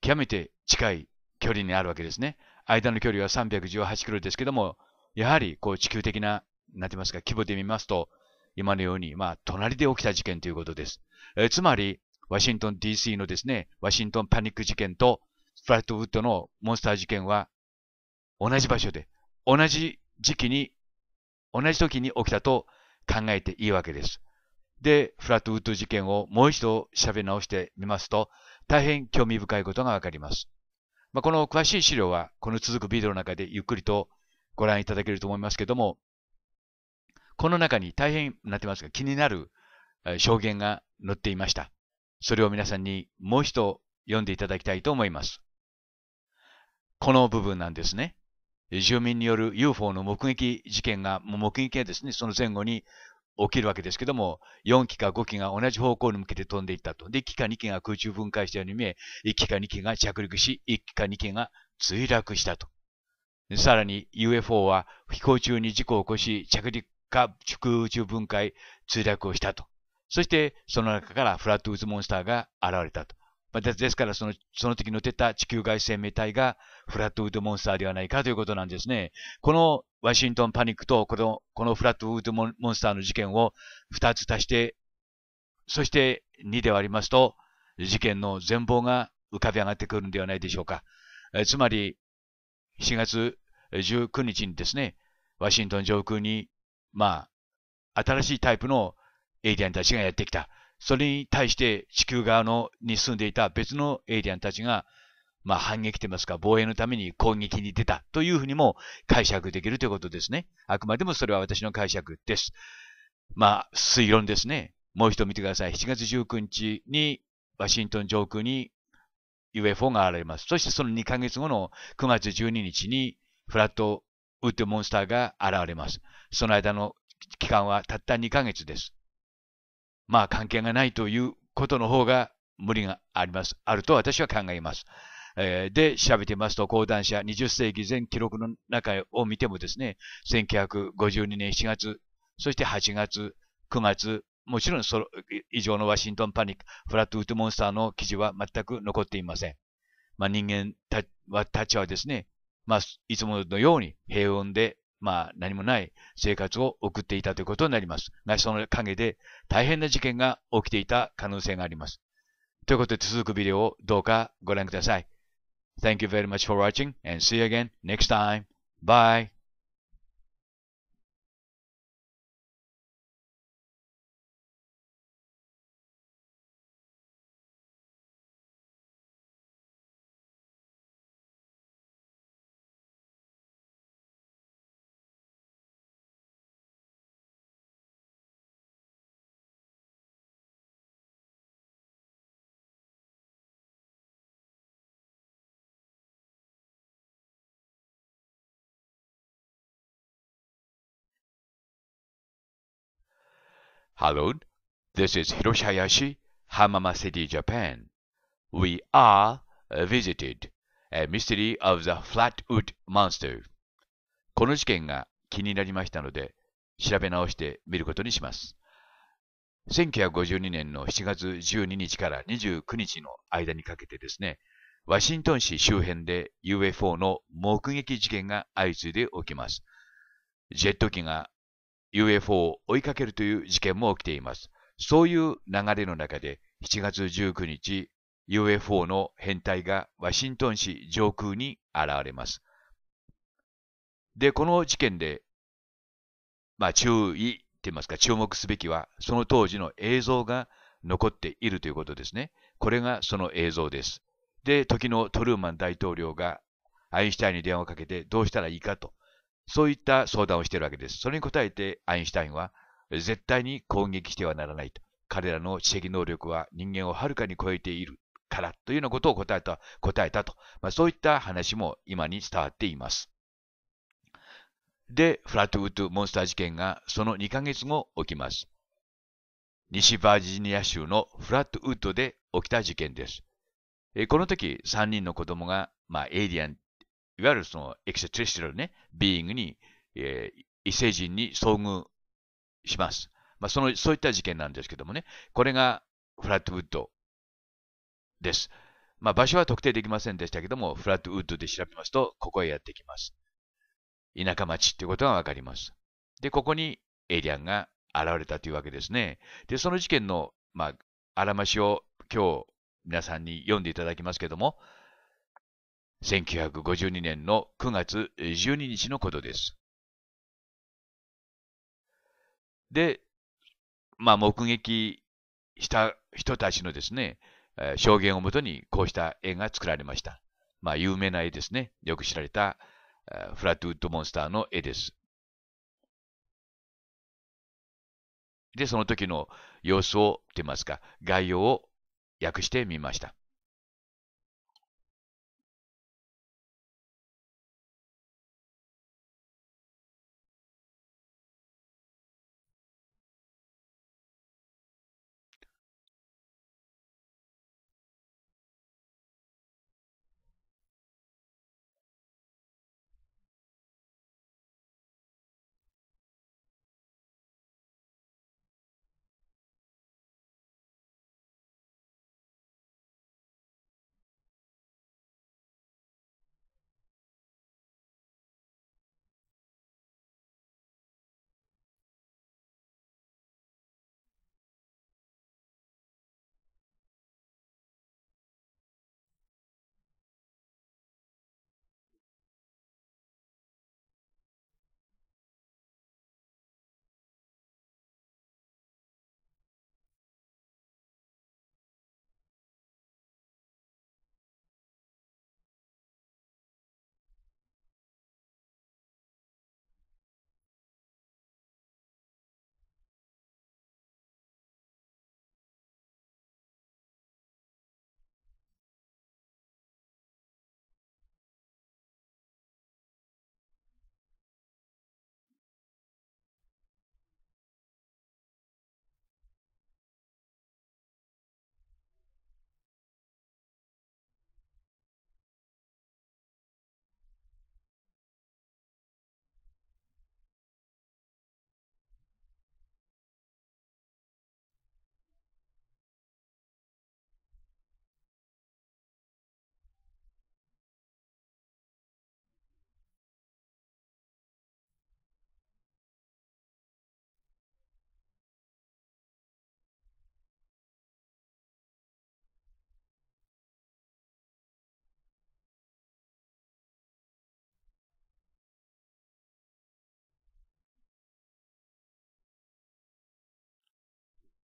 極めて近い距離にあるわけですね。間の距離は318キロですけども、やはりこう地球的な、なんて言いますか、規模で見ますと、今のように、まあ、隣で起きた事件ということです。えつまり、ワシントン DC のですね、ワシントンパニック事件と、フラットウッドのモンスター事件は、同じ場所で、同じ時期に、同じ時に起きたと考えていいわけです。で、フラットウッド事件をもう一度喋り直してみますと、大変興味深いことがわかります。まあ、この詳しい資料は、この続くビデオの中でゆっくりとご覧いただけると思いますけども、この中に大変なってますが、気になる証言が載っていました。それを皆さんにもう一度読んでいただきたいと思います。この部分なんですね。住民による UFO の目撃事件が、目撃がですね、その前後に起きるわけですけども、4機か5機が同じ方向に向けて飛んでいったと。で、1機か2機が空中分解したように見え、1機か2機が着陸し、1機か2機が墜落したと。さらに UFO は飛行中に事故を起こし、着陸か空中分解、墜落をしたと。そして、その中からフラットウズモンスターが現れたと。ですからその、その時乗ってた地球外生命体がフラットウッドモンスターではないかということなんですね。このワシントンパニックとこのこのフラットウッドモンスターの事件を2つ足して、そして2で割りますと、事件の全貌が浮かび上がってくるんではないでしょうか。えつまり、4月19日にですね、ワシントン上空に、まあ、新しいタイプのエイリアンたちがやってきた。それに対して地球側のに住んでいた別のエイリアンたちがまあ、反撃といいますか、防衛のために攻撃に出たというふうにも解釈できるということですね。あくまでもそれは私の解釈です。まあ、推論ですね。もう一度見てください。7月19日にワシントン上空に UFO が現れます。そしてその2ヶ月後の9月12日にフラットウッドモンスターが現れます。その間の期間はたった2ヶ月です。まあ関係がないということの方が無理があります。あると私は考えます。えー、で調べてみますと、講談社20世紀全記録の中を見てもですね、1952年7月、そして8月、9月、もちろんそ以上のワシントンパニック、フラットウッドモンスターの記事は全く残っていません。まあ、人間たたちはですね、まあ、いつものように平穏で、まあ、何もない生活を送っていたということになります。が、その陰で大変な事件が起きていた可能性があります。ということで、続くビデオをどうかご覧ください。Thank you very much for watching and see you again next time. Bye. Hello, this is Hiroshi a y a s h i Hamama City, Japan. We are visited A Mystery of the Flatwood Monster. この事件が気になりましたので、調べ直してみることにします。1952年の7月12日から29日の間にかけてですね、ワシントン市周辺で UFO の目撃事件が相次いで起きます。ジェット機が UFO を追いかけるという事件も起きています。そういう流れの中で7月19日、UFO の編隊がワシントン市上空に現れます。で、この事件で、まあ注意って言いますか注目すべきは、その当時の映像が残っているということですね。これがその映像です。で、時のトルーマン大統領がアインシュタインに電話をかけてどうしたらいいかとそういった相談をしているわけです。それに応えてアインシュタインは、絶対に攻撃してはならないと。彼らの知的能力は人間をはるかに超えているからというようなことを答えた、答えたと。まあ、そういった話も今に伝わっています。で、フラットウッドモンスター事件がその2ヶ月後起きます。西バージニア州のフラットウッドで起きた事件です。この時、3人の子供が、まあ、エイリアンいわゆるそのエクセテレステルね、ビーイングに、えー、異星人に遭遇します。まあ、その、そういった事件なんですけどもね、これがフラットウッドです。まあ、場所は特定できませんでしたけども、フラットウッドで調べますと、ここへやってきます。田舎町ということがわかります。で、ここにエイリアンが現れたというわけですね。で、その事件の、まあ、あらましを今日皆さんに読んでいただきますけども、1952年の9月12日のことです。で、まあ、目撃した人たちのですね、証言をもとにこうした絵が作られました。まあ、有名な絵ですね。よく知られたフラットウッドモンスターの絵です。で、その時の様子を、と言いますか、概要を訳してみました。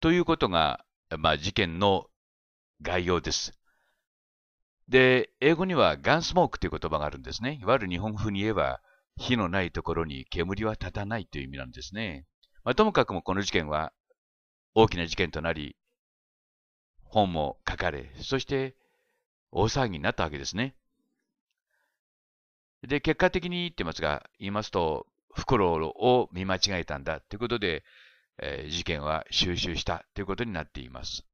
ということが、まあ、事件の概要です。で、英語にはガンスモークという言葉があるんですね。いわゆる日本風に言えば、火のないところに煙は立たないという意味なんですね。まあ、ともかくもこの事件は大きな事件となり、本も書かれ、そして大騒ぎになったわけですね。で、結果的に言ってますが、言いますと、袋を見間違えたんだということで、えー、事件は収集したということになっています。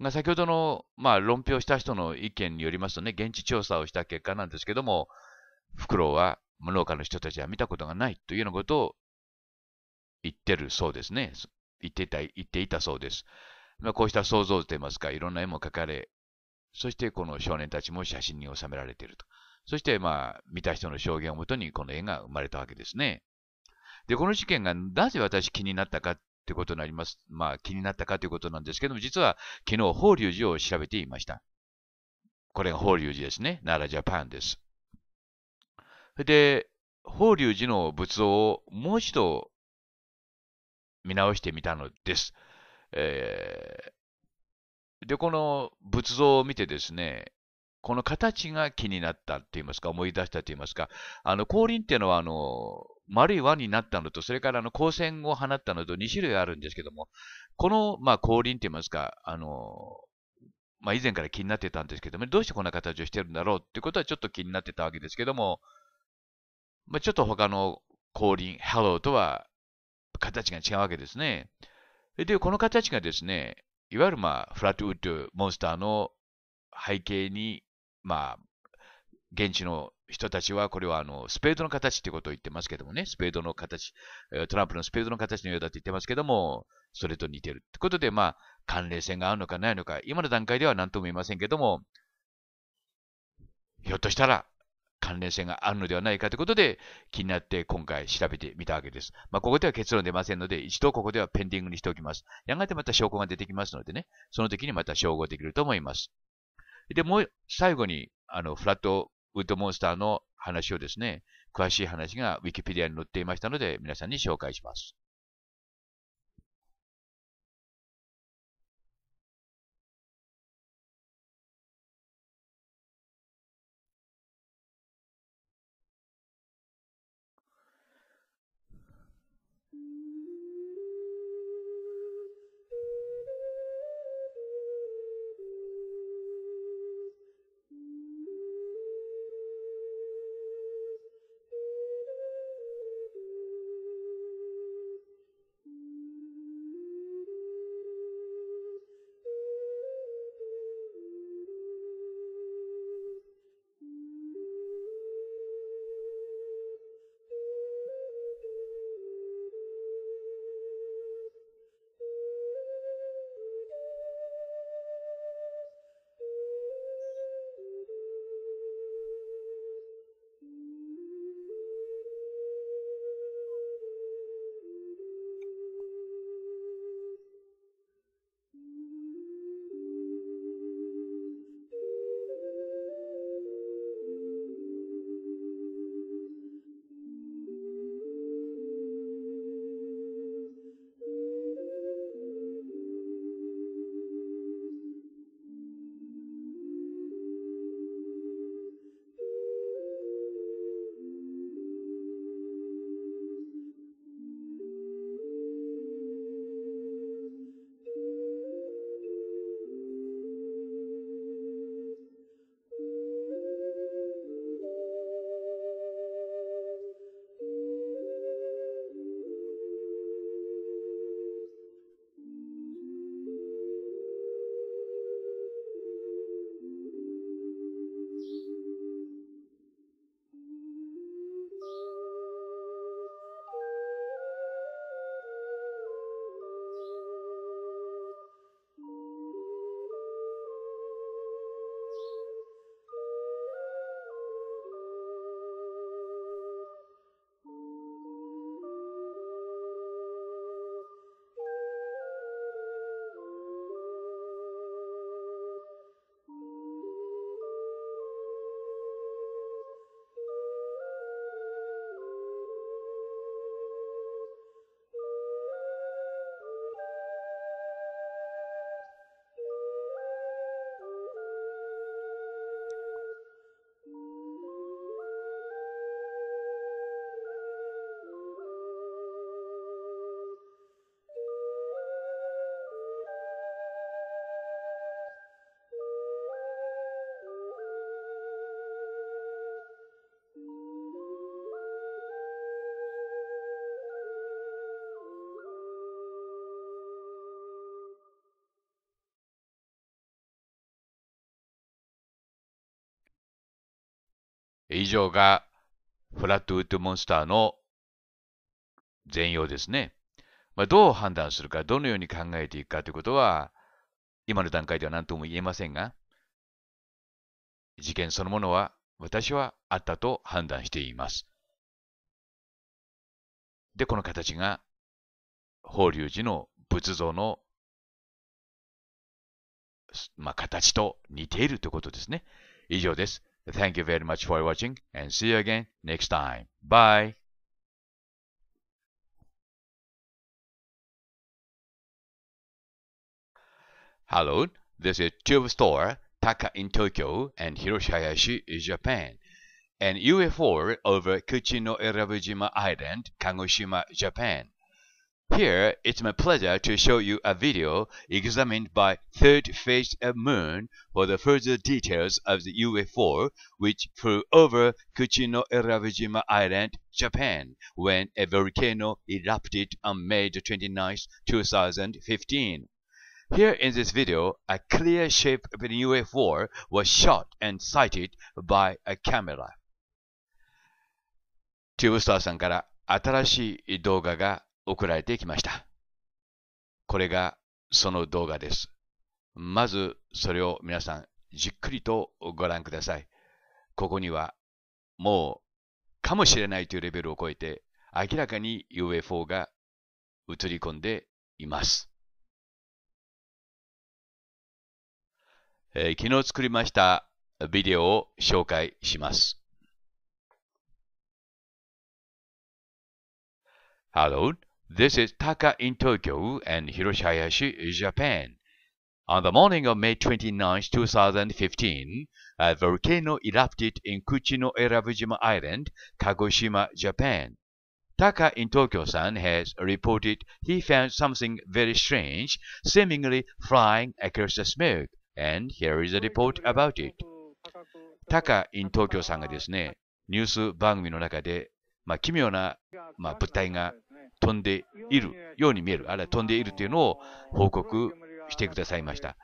が先ほどの、まあ、論評した人の意見によりますとね、現地調査をした結果なんですけども、フクロウは農家の人たちは見たことがないというようなことを言ってるそうですね。言っていた、言っていたそうです。まあ、こうした想像といいますか、いろんな絵も描かれ、そしてこの少年たちも写真に収められていると。そしてまあ、見た人の証言をもとにこの絵が生まれたわけですね。で、この事件がなぜ私気になったかってことになります。まあ気になったかということなんですけども、実は昨日法隆寺を調べていました。これが法隆寺ですね。奈良ジャパンです。で、法隆寺の仏像をもう一度見直してみたのです。えー、で、この仏像を見てですね、この形が気になったって言いますか、思い出したって言いますか、あの、降臨っていうのは、あの、丸い輪になったのと、それからあの光線を放ったのと2種類あるんですけども、この、まあ、輪といいますか、あの、まあ、以前から気になってたんですけども、どうしてこんな形をしてるんだろうということはちょっと気になってたわけですけども、まあ、ちょっと他の光輪、ハローとは形が違うわけですね。で、この形がですね、いわゆるまあ、フラットウッドモンスターの背景に、まあ、現地の人たちは、これはあのスペードの形ってことを言ってますけどもね、スペードの形、トランプのスペードの形のようだと言ってますけども、それと似てる。ってことで、まあ、関連性があるのかないのか、今の段階では何とも言いませんけども、ひょっとしたら関連性があるのではないかということで、気になって今回調べてみたわけです。まあ、ここでは結論出ませんので、一度ここではペンディングにしておきます。やがてまた証拠が出てきますのでね、その時にまた照合できると思います。で、もう、最後に、あの、フラットウッドモンスターの話をですね、詳しい話がウィキペディアに載っていましたので、皆さんに紹介します。以上がフラットウッドモンスターの全容ですね。まあ、どう判断するか、どのように考えていくかということは、今の段階では何とも言えませんが、事件そのものは私はあったと判断しています。で、この形が、法隆寺の仏像の、まあ、形と似ているということですね。以上です。Thank you very much for watching and see you again next time. Bye. Hello, this is Tube Store Taka in Tokyo and Hiroshiyashi in Japan. And UFO over Kuchino Erabujima Island, Kagoshima, Japan. Here it's my pleasure to show you a video examined by Third Phase Moon for the further details of the UFO which flew over Kuchino Irabujima Island, Japan when a volcano erupted on May 29, 2015. Here in this video, a clear shape of the UFO was shot and sighted by a camera. ティブスターさんから新しい動画が送られてきました。これがその動画です。まずそれを皆さんじっくりとご覧ください。ここにはもうかもしれないというレベルを超えて明らかに UFO が映り込んでいます。えー、昨日作りましたビデオを紹介します。Hello, This is Taka in Tokyo and Hiroshiyashi, Japan. On the morning of May 29, 2015, a volcano erupted in Kuchino Erabujima Island, Kagoshima, Japan. Taka in Tokyo-san has reported he found something very strange, seemingly flying across the smoke, and here is a report about it. Taka in tokyo 東京さんがですね、ニュース番組の中で、まあ、奇妙な、まあ、物体が飛んでいるように見える、あるいは飛んでいるというのを報告してくださいました。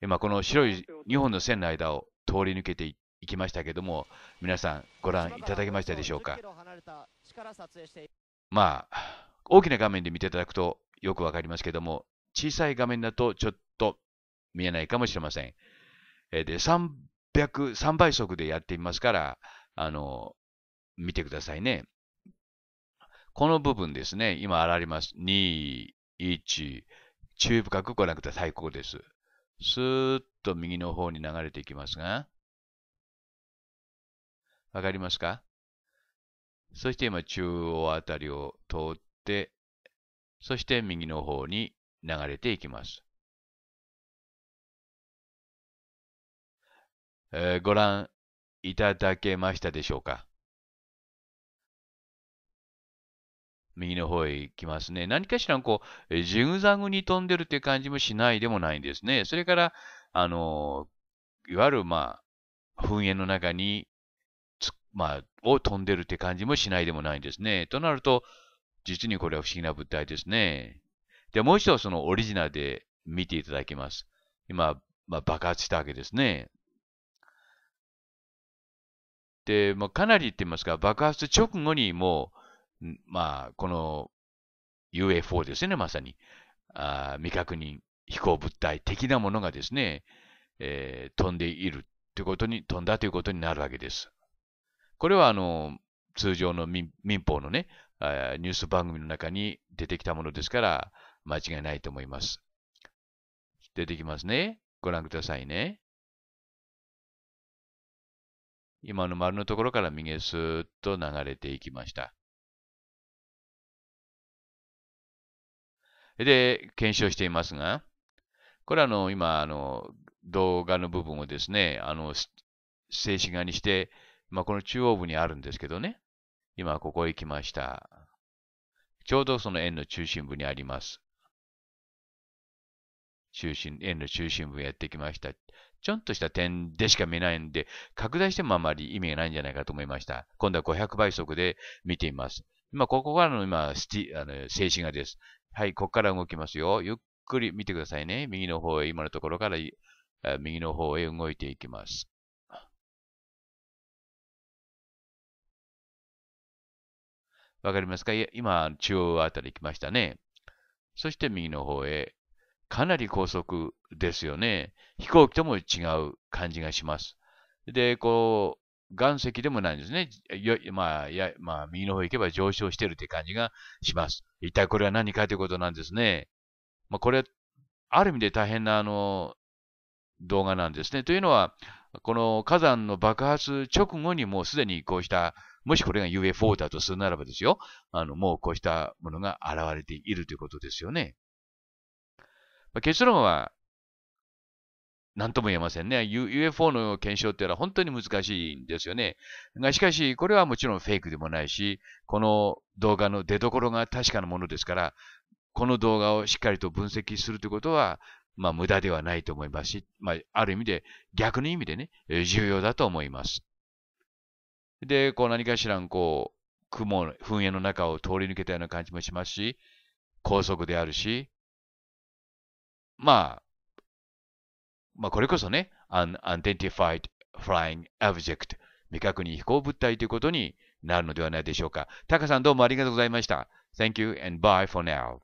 今、まあ、この白い2本の線の間を通り抜けていきましたけども、皆さんご覧いただけましたでしょうか。まあ、大きな画面で見ていただくとよくわかりますけども、小さい画面だとちょっと見えないかもしれません。で、300、3倍速でやってみますから、あの、見てくださいね。この部分ですね、今あります。2、1、注意深くご覧ください。ここです。スーッと右の方に流れていきますが、わかりますかそして今中央あたりを通って、そして右の方に流れていきます。えー、ご覧いただけましたでしょうか右の方へ行きますね。何かしらこう、ジグザグに飛んでるって感じもしないでもないんですね。それから、あの、いわゆる、まあ、噴煙の中に、まあ、を飛んでるって感じもしないでもないんですね。となると、実にこれは不思議な物体ですね。で、もう一度そのオリジナルで見ていただきます。今、まあ、爆発したわけですね。で、まあ、かなりって言いますか、爆発直後にもう、まあ、この UFO ですね、まさに。あ未確認飛行物体的なものがですね、えー、飛んでいるということに、飛んだということになるわけです。これはあの、通常の民法のね、ニュース番組の中に出てきたものですから、間違いないと思います。出てきますね。ご覧くださいね。今の丸のところから右へスーッと流れていきました。で、検証していますが、これはあの、今、あの、動画の部分をですね、あの、静止画にして、まあ、この中央部にあるんですけどね、今、ここへ行きました。ちょうどその円の中心部にあります。中心、円の中心部やってきました。ちょんとした点でしか見ないんで、拡大してもあまり意味がないんじゃないかと思いました。今度は500倍速で見てみます。今、ここからの今、スティ、あの、静止画です。はい、ここから動きますよ。ゆっくり見てくださいね。右の方へ、今のところからえ右の方へ動いていきます。わかりますか今、中央あたり行きましたね。そして右の方へ。かなり高速ですよね。飛行機とも違う感じがします。で、こう、岩石でもないんですね。まあ、や、まあ、右の方行けば上昇してるって感じがします。一体これは何かということなんですね。まあ、これ、ある意味で大変な、あの、動画なんですね。というのは、この火山の爆発直後にもうすでにこうした、もしこれが UFO だとするならばですよ、あの、もうこうしたものが現れているということですよね。まあ、結論は、何とも言えませんね。UFO の検証っていうのは本当に難しいんですよね。が、しかし、これはもちろんフェイクでもないし、この動画の出所が確かなものですから、この動画をしっかりと分析するということは、まあ、無駄ではないと思いますし、まあ、ある意味で、逆の意味でね、重要だと思います。で、こう何かしらこう、雲、噴煙の中を通り抜けたような感じもしますし、高速であるし、まあ、まあ、これこそね、unidentified flying object 未確認飛行物体ということになるのではないでしょうか。タカさんどうもありがとうございました。Thank you and bye for now.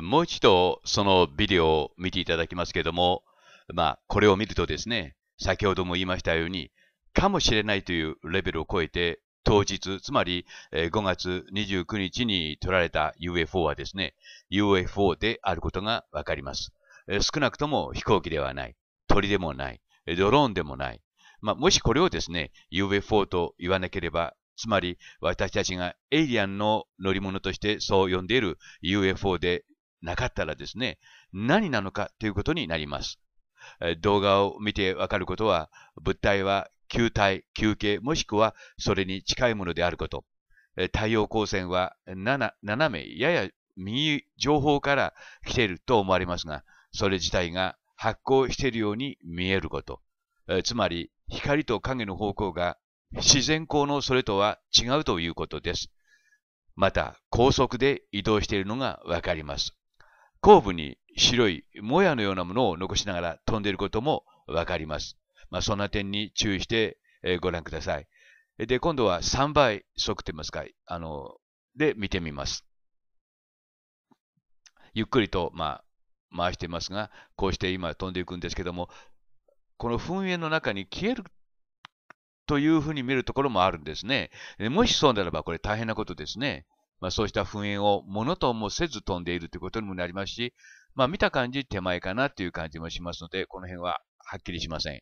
もう一度そのビデオを見ていただきますけども、まあ、これを見るとですね、先ほども言いましたように、かもしれないというレベルを超えて、当日、つまり5月29日に撮られた UFO はですね、UFO であることがわかります。少なくとも飛行機ではない、鳥でもない、ドローンでもない。まあ、もしこれをですね、UFO と言わなければ、つまり私たちがエイリアンの乗り物としてそう呼んでいる UFO でなかったらですね、何なのかということになります。動画を見てわかることは、物体は球体、球形、もしくはそれに近いものであること。太陽光線は斜め、やや右上方から来ていると思われますが、それ自体が発光しているように見えること。つまり、光と影の方向が自然光のそれとは違うということです。また、高速で移動しているのがわかります。後部に白いもやのようなものを残しながら飛んでいることもわかります。まあ、そな点に注意して、えご覧ください。で、今度は3倍速と言いますか、あの、で見てみます。ゆっくりと、まあ、回していますが、こうして今飛んでいくんですけども、この噴煙の中に消えるというふうに見るところもあるんですね。もしそうならば、これ大変なことですね。まあ、そうした噴煙をものともせず飛んでいるということにもなりますし、まあ、見た感じ手前かなという感じもしますので、この辺ははっきりしません。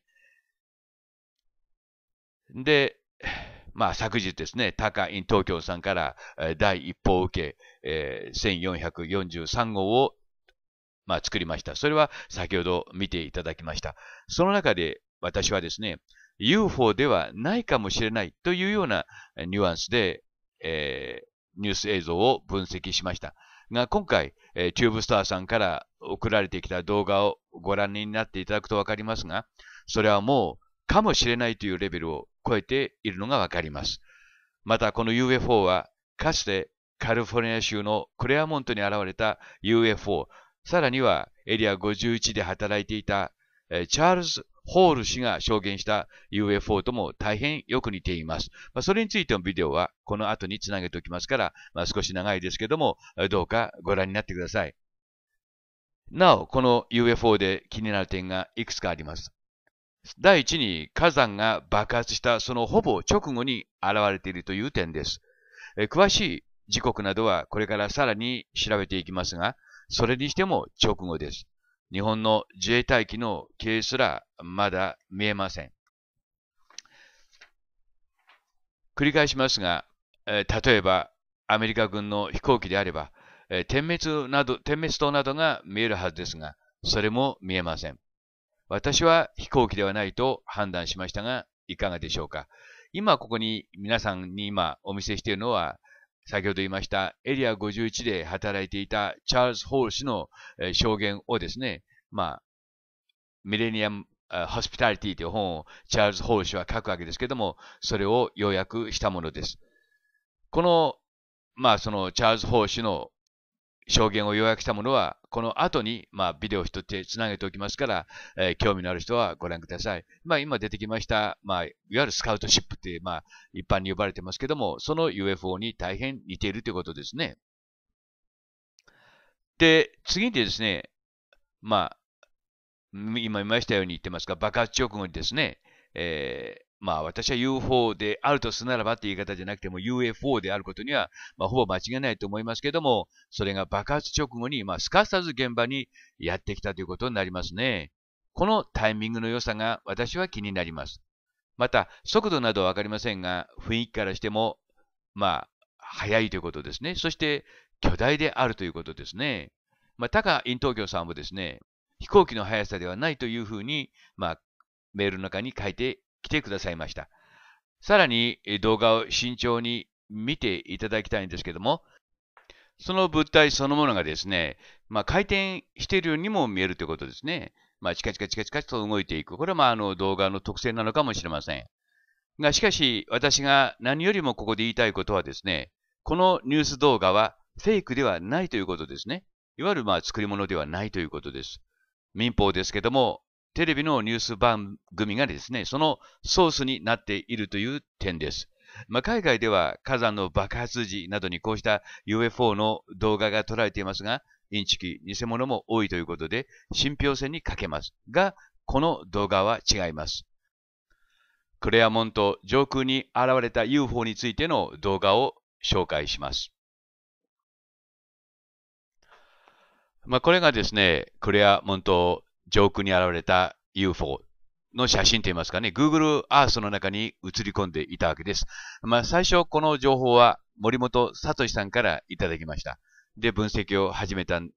で、まあ、昨日ですね、タカイン東京さんから第一報を受け、1443号を、まあ、作りました。それは先ほど見ていただきました。その中で私はですね、UFO ではないかもしれないというようなニュアンスで、えー、ニュース映像を分析しました。が、今回、えー、チューブスターさんから送られてきた動画をご覧になっていただくとわかりますが、それはもう、かもしれないというレベルを超えているのがわかります。またこの UFO はかつてカリフォルニア州のクレアモントに現れた UFO、さらにはエリア51で働いていたチャールズ・ホール氏が証言した UFO とも大変よく似ています。まあ、それについてのビデオはこの後につなげておきますから、まあ、少し長いですけども、どうかご覧になってください。なお、この UFO で気になる点がいくつかあります。第一に火山が爆発したそのほぼ直後に現れているという点です。詳しい時刻などはこれからさらに調べていきますが、それにしても直後です。日本の自衛隊機の経営すらまだ見えません。繰り返しますが、例えばアメリカ軍の飛行機であれば、点滅など、点滅灯などが見えるはずですが、それも見えません。私は飛行機ではないと判断しましたが、いかがでしょうか。今ここに皆さんに今お見せしているのは、先ほど言いましたエリア51で働いていたチャールズ・ホール氏の証言をですね、まあ、ミレニアム・ホスピタリティという本をチャールズ・ホール氏は書くわけですけども、それを要約したものです。この、まあそのチャールズ・ホール氏の証言を要約したものは、この後に、まあ、ビデオを一つつなげておきますから、えー、興味のある人はご覧ください。まあ、今出てきました、まあ、いわゆるスカウトシップって、まあ、一般に呼ばれてますけども、その UFO に大変似ているということですね。で、次にですね、まあ、今見ましたように言ってますが、爆発直後にですね、えー、まあ私は UFO であるとすならばって言い方じゃなくても UFO であることには、まあ、ほぼ間違いないと思いますけども、それが爆発直後に、まあ、すかさず現場にやってきたということになりますね。このタイミングの良さが私は気になります。また、速度などはわかりませんが、雰囲気からしても、まあ、速いということですね。そして、巨大であるということですね。まあ、タカ・イン東京さんもですね、飛行機の速さではないというふうに、まあ、メールの中に書いて来てくださいました。さらに動画を慎重に見ていただきたいんですけども、その物体そのものがですね、まあ、回転しているようにも見えるということですね。まあ、チカチカチカチカと動いていく。これはまああの動画の特性なのかもしれません。が、しかし私が何よりもここで言いたいことはですね、このニュース動画はフェイクではないということですね。いわゆるまあ作り物ではないということです。民法ですけども、テレビのニュース番組がですね、そのソースになっているという点です。まあ、海外では火山の爆発時などにこうした UFO の動画が捉えていますが、インチキ、偽物も多いということで、信憑性に欠けます。が、この動画は違います。クレアモント上空に現れた UFO についての動画を紹介します。まあ、これがですね、クレアモント上空に現れた UFO の写真といいますかね、Google Earth の中に映り込んでいたわけです。まあ、最初この情報は森本聡さんからいただきました。で、分析を始めたん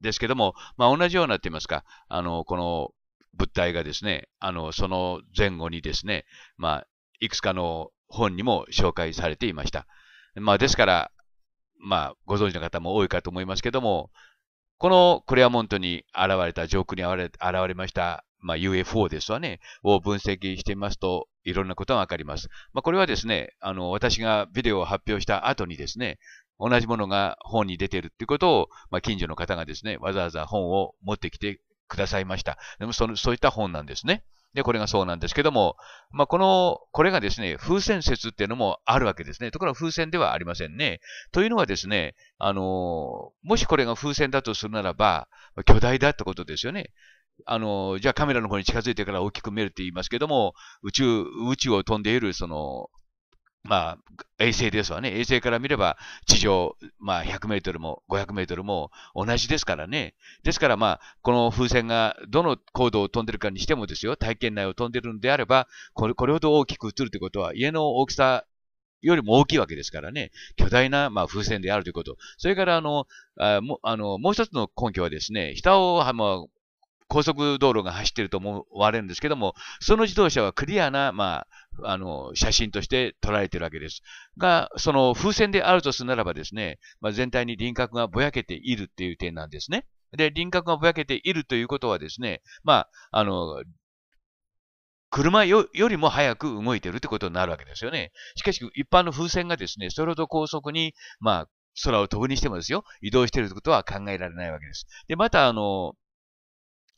ですけども、まあ、同じようなと言いますか、あの、この物体がですね、あの、その前後にですね、まあ、いくつかの本にも紹介されていました。まあ、ですから、まあ、ご存知の方も多いかと思いますけども、このクレアモントに現れた、上空に現れ現れました、まあ、UFO ですわね、を分析してみますと、いろんなことがわかります。まあ、これはですね、あの、私がビデオを発表した後にですね、同じものが本に出ているっていうことを、まあ、近所の方がですね、わざわざ本を持ってきてくださいました。でもその、そういった本なんですね。で、これがそうなんですけども、まあ、この、これがですね、風船説っていうのもあるわけですね。ところが風船ではありませんね。というのはですね、あの、もしこれが風船だとするならば、巨大だってことですよね。あの、じゃあカメラの方に近づいてから大きく見えるって言いますけども、宇宙、宇宙を飛んでいるそのまあ、衛星ですわね。衛星から見れば、地上、まあ、100メートルも500メートルも同じですからね。ですから、まあ、この風船がどの高度を飛んでるかにしてもですよ、体験内を飛んでるんであれば、これ、これほど大きく映るということは、家の大きさよりも大きいわけですからね。巨大な、まあ、風船であるということ。それから、あの、あもあのもう一つの根拠はですね、下を、まあ、高速道路が走ってると思われるんですけども、その自動車はクリアな、まあ、あの、写真として撮られてるわけです。が、その風船であるとするならばですね、まあ、全体に輪郭がぼやけているっていう点なんですね。で、輪郭がぼやけているということはですね、まあ、あの、車よりも早く動いてるってことになるわけですよね。しかし、一般の風船がですね、それほど高速に、まあ、空を飛ぶにしてもですよ、移動してるってことは考えられないわけです。で、また、あの、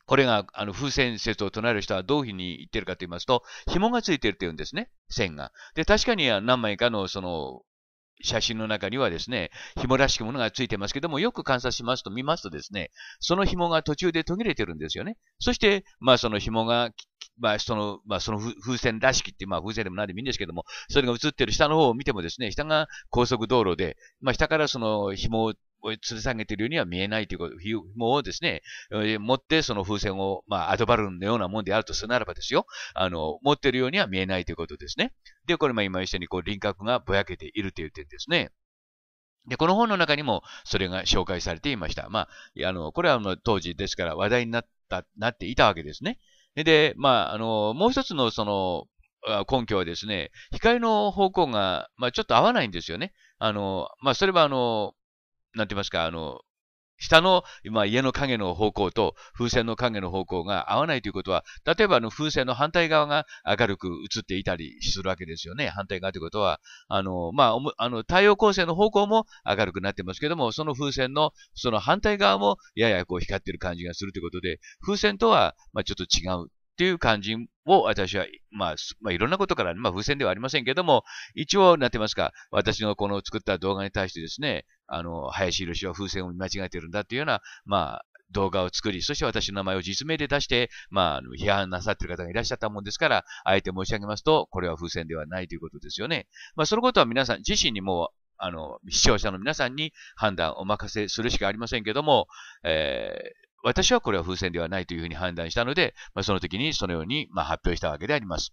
これが、あの、風船説を唱える人はどういうふうに言ってるかと言いますと、紐がついてるって言うんですね、線が。で、確かに何枚かの、その、写真の中にはですね、紐らしきものがついてますけども、よく観察しますと、見ますとですね、その紐が途中で途切れてるんですよね。そして、まあその紐が、まあその、まあその風船らしきって、まあ風船でも何でもいいんですけども、それが映ってる下の方を見てもですね、下が高速道路で、まあ下からその紐を吊り下げているようには見えないということ、をですね、持ってその風船を、まあ、アドバルーンのようなもんであるとするならばですよ、あの、持っているようには見えないということですね。で、これも今一緒にこう輪郭がぼやけているという点ですね。で、この本の中にもそれが紹介されていました。まあ、あの、これは当時ですから話題になった、なっていたわけですね。で、まあ、あの、もう一つのその、根拠はですね、光の方向が、まあ、ちょっと合わないんですよね。あの、まあ、それはあの、なんて言いますか、あの、下の、ま家の影の方向と風船の影の方向が合わないということは、例えばあの風船の反対側が明るく映っていたりするわけですよね。反対側ということは、あの、まあ、あの太陽光線の方向も明るくなってますけども、その風船のその反対側もややこう光ってる感じがするということで、風船とは、まあ、ちょっと違うっていう感じを私は、まあ、まあ、いろんなことから、まあ、風船ではありませんけども、一応、なってますか、私のこの作った動画に対してですね、あの、林博士は風船を見間違えてるんだっていうような、まあ、動画を作り、そして私の名前を実名で出して、まあ、批判なさっている方がいらっしゃったもんですから、あえて申し上げますと、これは風船ではないということですよね。まあ、そのことは皆さん自身にもあの、視聴者の皆さんに判断をお任せするしかありませんけども、えー、私はこれは風船ではないというふうに判断したので、まあ、その時にそのようにま発表したわけであります。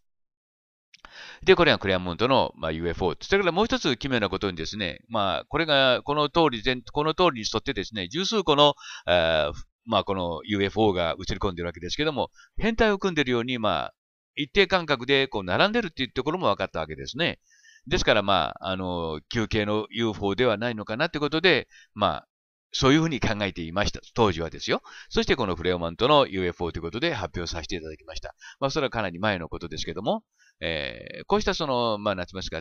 で、これがクレアモントの、まあ、UFO。それからもう一つ奇妙なことにですね、まあ、これがこの通り全、この通りに沿ってですね、十数個の、あまあ、この UFO が映り込んでるわけですけども、変態を組んでるように、まあ、一定間隔でこう並んでるっていうところも分かったわけですね。ですから、まあ、あの、休憩の UFO ではないのかなってことで、まあ、そういうふうに考えていました。当時はですよ。そしてこのフレオマントの UFO ということで発表させていただきました。まあそれはかなり前のことですけども、えー、こうしたその、まあ夏ますか、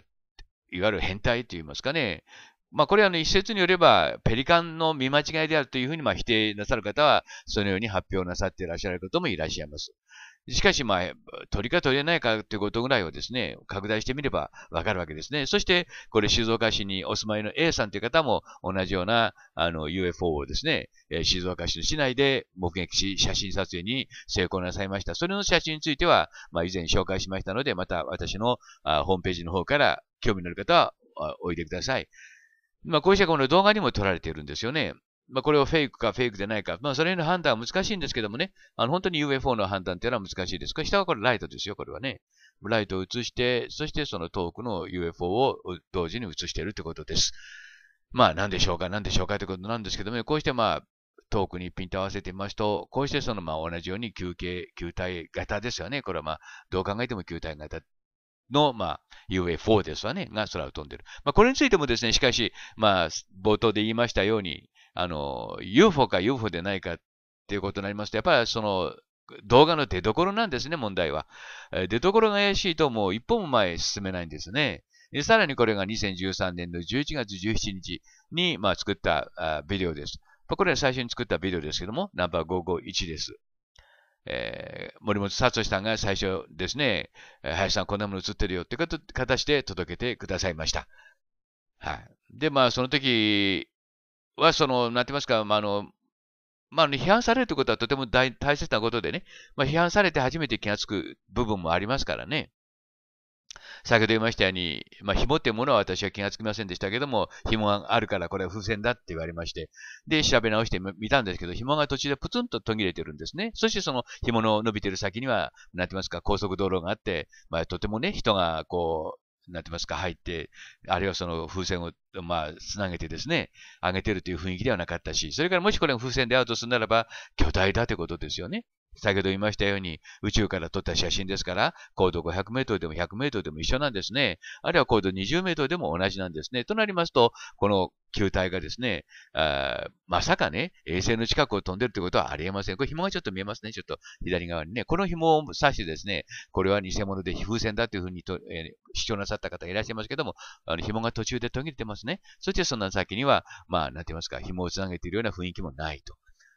いわゆる変態と言いますかね。まあこれはの一説によればペリカンの見間違いであるというふうにまあ否定なさる方はそのように発表なさっていらっしゃる方もいらっしゃいます。しかし、まあ、取りか取れないかということぐらいをですね、拡大してみればわかるわけですね。そして、これ静岡市にお住まいの A さんという方も同じようなあの UFO をですね、え静岡市の市内で目撃し、写真撮影に成功なさいました。それの写真については、まあ、以前紹介しましたので、また私のあホームページの方から興味のある方はおいでください。まあ、こうしたこの動画にも撮られているんですよね。まあ、これをフェイクかフェイクでないか、まあ、それの判断は難しいんですけどもね、あの、本当に UFO の判断っていうのは難しいです。下はこれライトですよ、これはね。ライトを映して、そしてその遠くの UFO を同時に映しているということです。まあ、なんでしょうか、なんでしょうかということなんですけども、ね、こうしてまあ、遠くにピンと合わせてみますと、こうしてそのまあ同じように球形、球体型ですよね。これはまあ、どう考えても球体型の、まあ、UFO ですわね、が空を飛んでる。まあ、これについてもですね、しかし、まあ、冒頭で言いましたように、あの、UFO か UFO でないかっていうことになりますと、やっぱりその、動画の出どころなんですね、問題は。出所が怪しいともう一歩も前へ進めないんですね。さらにこれが2013年の11月17日に、まあ、作ったビデオです。これは最初に作ったビデオですけども、ナンバー551です。えー、森本聡さんが最初ですね、林さんこんなもの映ってるよって形で届けてくださいました。はい。で、まあ、その時、は、その、なんて言いますか、まあ、の、まあ、批判されるということはとても大大切なことでね、まあ、批判されて初めて気がつく部分もありますからね。先ほど言いましたように、まあ、紐っていうものは私は気がつきませんでしたけども、紐があるからこれは風船だって言われまして、で、調べ直してみたんですけど、紐が途中でプツンと途切れてるんですね。そしてその紐の伸びてる先には、なんて言いますか、高速道路があって、まあ、とてもね、人がこなんて言いますか、入って、あるいはその風船を、まあ、つなげてですね、上げてるという雰囲気ではなかったし、それからもしこれが風船でアウトするならば、巨大だということですよね。先ほど言いましたように、宇宙から撮った写真ですから、高度500メートルでも100メートルでも一緒なんですね。あるいは高度20メートルでも同じなんですね。となりますと、この球体がですね、あまさかね、衛星の近くを飛んでるということはありえません。これ紐がちょっと見えますね。ちょっと左側にね。この紐を刺してですね、これは偽物で風船だというふうにと、えー、主張なさった方がいらっしゃいますけども、あの紐が途中で途切れてますね。そしてその先には、まあ、なんて言いますか、紐をつなげているような雰囲気もないと。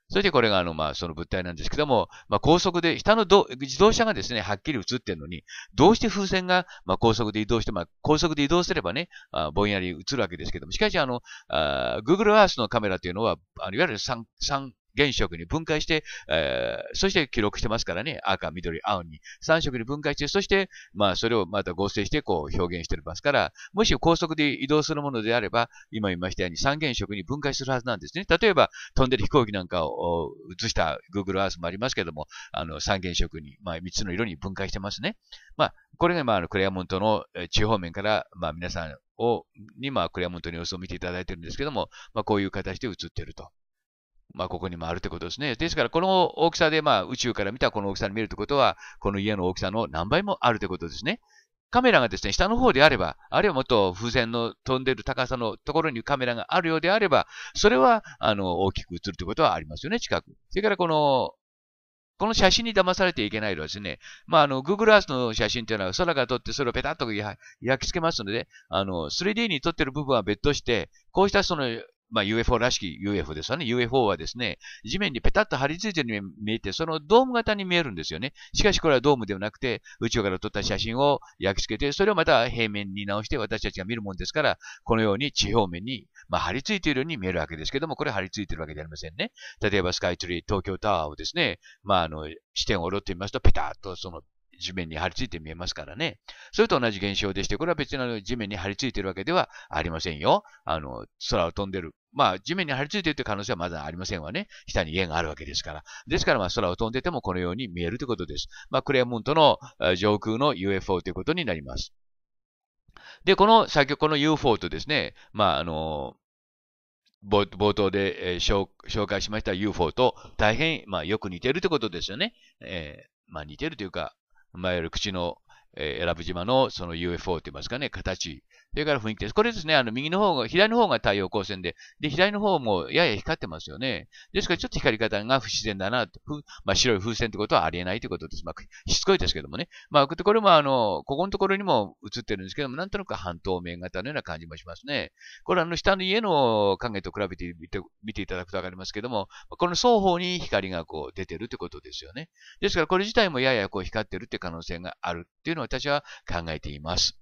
それでこれがあの、まあ、その物体なんですけども、まあ、高速で、下の自動車がですね、はっきり映ってるのに、どうして風船が、まあ、高速で移動して、まあ、高速で移動すればね、あぼんやり映るわけですけども、しかし、あの、あ Google Earth のカメラというのは、あのいわゆる三、三、原色に分解して、えー、そして記録してますからね、赤、緑、青に3色に分解して、そして、まあ、それをまた合成してこう表現してますから、もし高速で移動するものであれば、今言いましたように三原色に分解するはずなんですね。例えば、飛んでる飛行機なんかを映した Google Earth もありますけども、あの、三原色に、まあ、3つの色に分解してますね。まあ、これが、まあ、クレアモントの地方面から、まあ、皆さんを、に、まあ、クレアモントの様子を見ていただいてるんですけども、まあ、こういう形で映ってると。まあ、ここにもあるということですね。ですから、この大きさで、まあ、宇宙から見たこの大きさに見るということは、この家の大きさの何倍もあるということですね。カメラがですね、下の方であれば、あるいはもっと風船の飛んでる高さのところにカメラがあるようであれば、それは、あの、大きく映るということはありますよね、近く。それから、この、この写真に騙されていけないのはですね、まあ、あの、Google Earth の写真というのは空から撮ってそれをペタッと焼き付けますので、あの、3D に撮ってる部分は別として、こうしたそのまあ、UFO らしき UFO ですよね。UFO はですね、地面にペタッと張り付いてるように見えて、そのドーム型に見えるんですよね。しかしこれはドームではなくて、宇宙から撮った写真を焼き付けて、それをまた平面に直して私たちが見るもんですから、このように地表面に、まあ、張り付いているように見えるわけですけども、これ張り付いてるわけではありませんね。例えばスカイツリー、東京タワーをですね、まあ、あの、視点をろってみますと、ペタッとその地面に張り付いて見えますからね。それと同じ現象でして、これは別に地面に張り付いてるわけではありませんよ。あの、空を飛んでるまあ、地面に張り付いているという可能性はまだありませんわね。下に家があるわけですから。ですから、まあ、空を飛んでてもこのように見えるということです。まあ、クレアムントの上空の UFO ということになります。で、この、先ほどこの UFO とですね、まあ、あの、冒頭で、紹介しました UFO と大変、まあ、よく似ているということですよね。えー、まあ、似てるというか、まいわゆる口の、えー、選ぶ島のその UFO と言いますかね、形それから雰囲気です。これですね、あの、右の方が、左の方が太陽光線で、で、左の方もやや光ってますよね。ですから、ちょっと光り方が不自然だなと。まあ、白い風船ってことはありえないということです。まあ、しつこいですけどもね。まあ、これもあの、ここのところにも映ってるんですけども、なんとなく半透明型のような感じもしますね。これあの、下の家の影と比べて見ていただくとわかりますけども、この双方に光がこう出てるってことですよね。ですから、これ自体もややこう光ってるって可能性があるっていうのを私は考えています。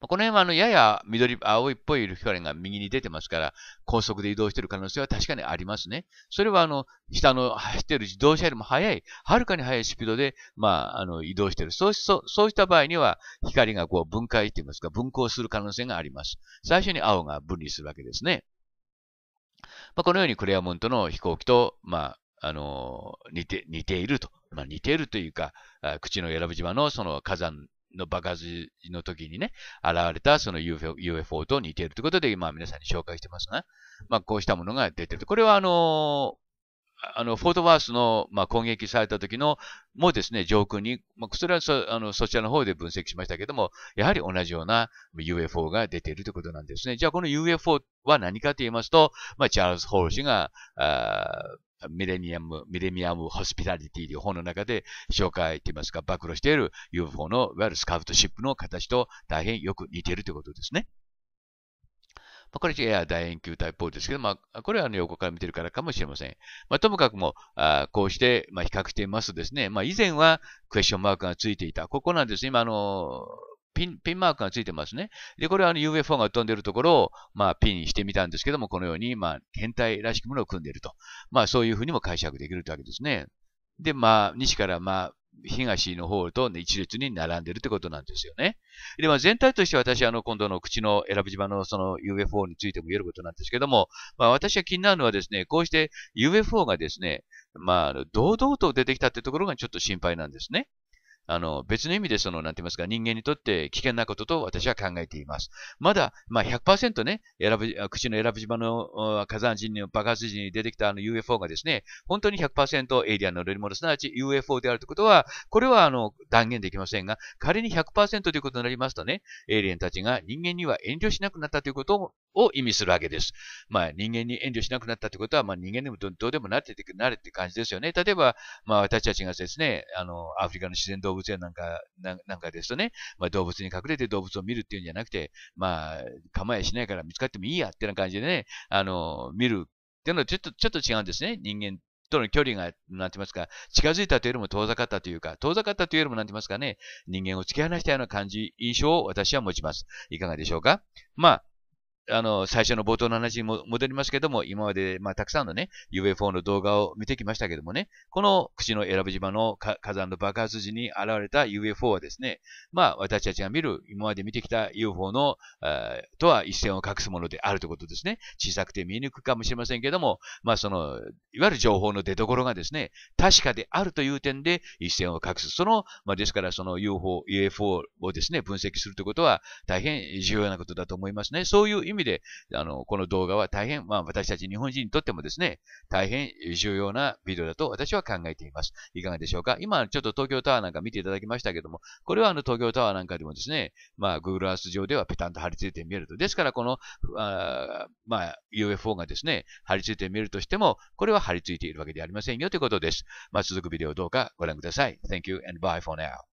この辺はあのやや緑、青いっぽい光が右に出てますから、高速で移動している可能性は確かにありますね。それはあの、下の走っている自動車よりも速い、はるかに速いスピードで、まあ、あの、移動している。そうそう、そうした場合には、光がこう分解って言いますか、分光する可能性があります。最初に青が分離するわけですね。まあ、このようにクレアモントの飛行機と、まあ、あの、似て、似ていると。まあ、似ているというか、口の選ぶ島のその火山の爆発の時にね、現れたその UFO, UFO と似ているということで、今皆さんに紹介してますが、ね、まあ、こうしたものが出てる。と。これはあのあの、フォートワースの、まあ、攻撃された時の、もうですね、上空に、まあ、それはそあのそちらの方で分析しましたけども、やはり同じような UFO が出ているということなんですね。じゃあ、この UFO は何かと言いますと、まあ、チャールズ・ホール氏が、ミレニアム、ミレニアムホスピタリティという本の中で紹介といいますか、暴露している UFO の、いわゆるスカウトシップの形と大変よく似ているということですね。まあ、これはや大円球体っぽいですけど、まあ、これはあの横から見てるからかもしれません。まあ、ともかくも、あこうして、まあ、比較していますとですね、まあ、以前はクエスチョンマークがついていた。ここなんですね。今、あのーピン、ピンマークがついてますね。で、これはあの UFO が飛んでるところを、まあ、ピンしてみたんですけども、このように、まあ、変態らしきものを組んでいると。まあ、そういうふうにも解釈できるというわけですね。で、まあ、西から、まあ、東の方と、ね、一列に並んでるってことなんですよね。で、まあ、全体として私、あの、今度の口の選ぶ島のその UFO についても言えることなんですけども、まあ、私が気になるのはですね、こうして UFO がですね、まあ、堂々と出てきたってところがちょっと心配なんですね。あの、別の意味でその、なんて言いますか、人間にとって危険なことと私は考えています。まだ、まあ100%ね、選ぶ、口の選ぶ島の火山人の爆発時に出てきたあの UFO がですね、本当に100%エイリアンの乗り物、すなわち UFO であるということは、これはあの、断言できませんが、仮に100%ということになりますとね、エイリアンたちが人間には遠慮しなくなったということをを意味するわけです。まあ、人間に遠慮しなくなったってことは、まあ、人間でもどうでもなってて、なれって感じですよね。例えば、まあ、私たちがですね、あの、アフリカの自然動物園なんか、ななんかですとね、まあ、動物に隠れて動物を見るっていうんじゃなくて、まあ、構えしないから見つかってもいいやってな感じでね、あの、見るっていうのはちょっと、ちょっと違うんですね。人間との距離が、なんて言いますか、近づいたというよりも遠ざかったというか、遠ざかったというよりも、なんて言いますかね、人間を突き放したような感じ、印象を私は持ちます。いかがでしょうかまあ、あの、最初の冒頭の話にも戻りますけども、今まで、まあ、たくさんのね、UFO の動画を見てきましたけどもね、この口の選ぶ島の火山の爆発時に現れた UFO はですね、まあ、私たちが見る、今まで見てきた UFO の、とは一線を画すものであるということですね。小さくて見えにくいかもしれませんけども、まあ、その、いわゆる情報の出所がですね、確かであるという点で一線を画す。その、まあ、ですからその UFO、UFO をですね、分析するということは大変重要なことだと思いますね。そういう意味で、あの、この動画は大変、まあ私たち日本人にとってもですね、大変重要なビデオだと私は考えています。いかがでしょうか今ちょっと東京タワーなんか見ていただきましたけども、これはあの東京タワーなんかでもですね、まあ Google Earth 上ではペタンと貼り付いて見えると。ですからこの、あまあ UFO がですね、貼り付いて見えるとしても、これは貼り付いているわけではありませんよということです。まあ続くビデオどうかご覧ください。Thank you and bye for now.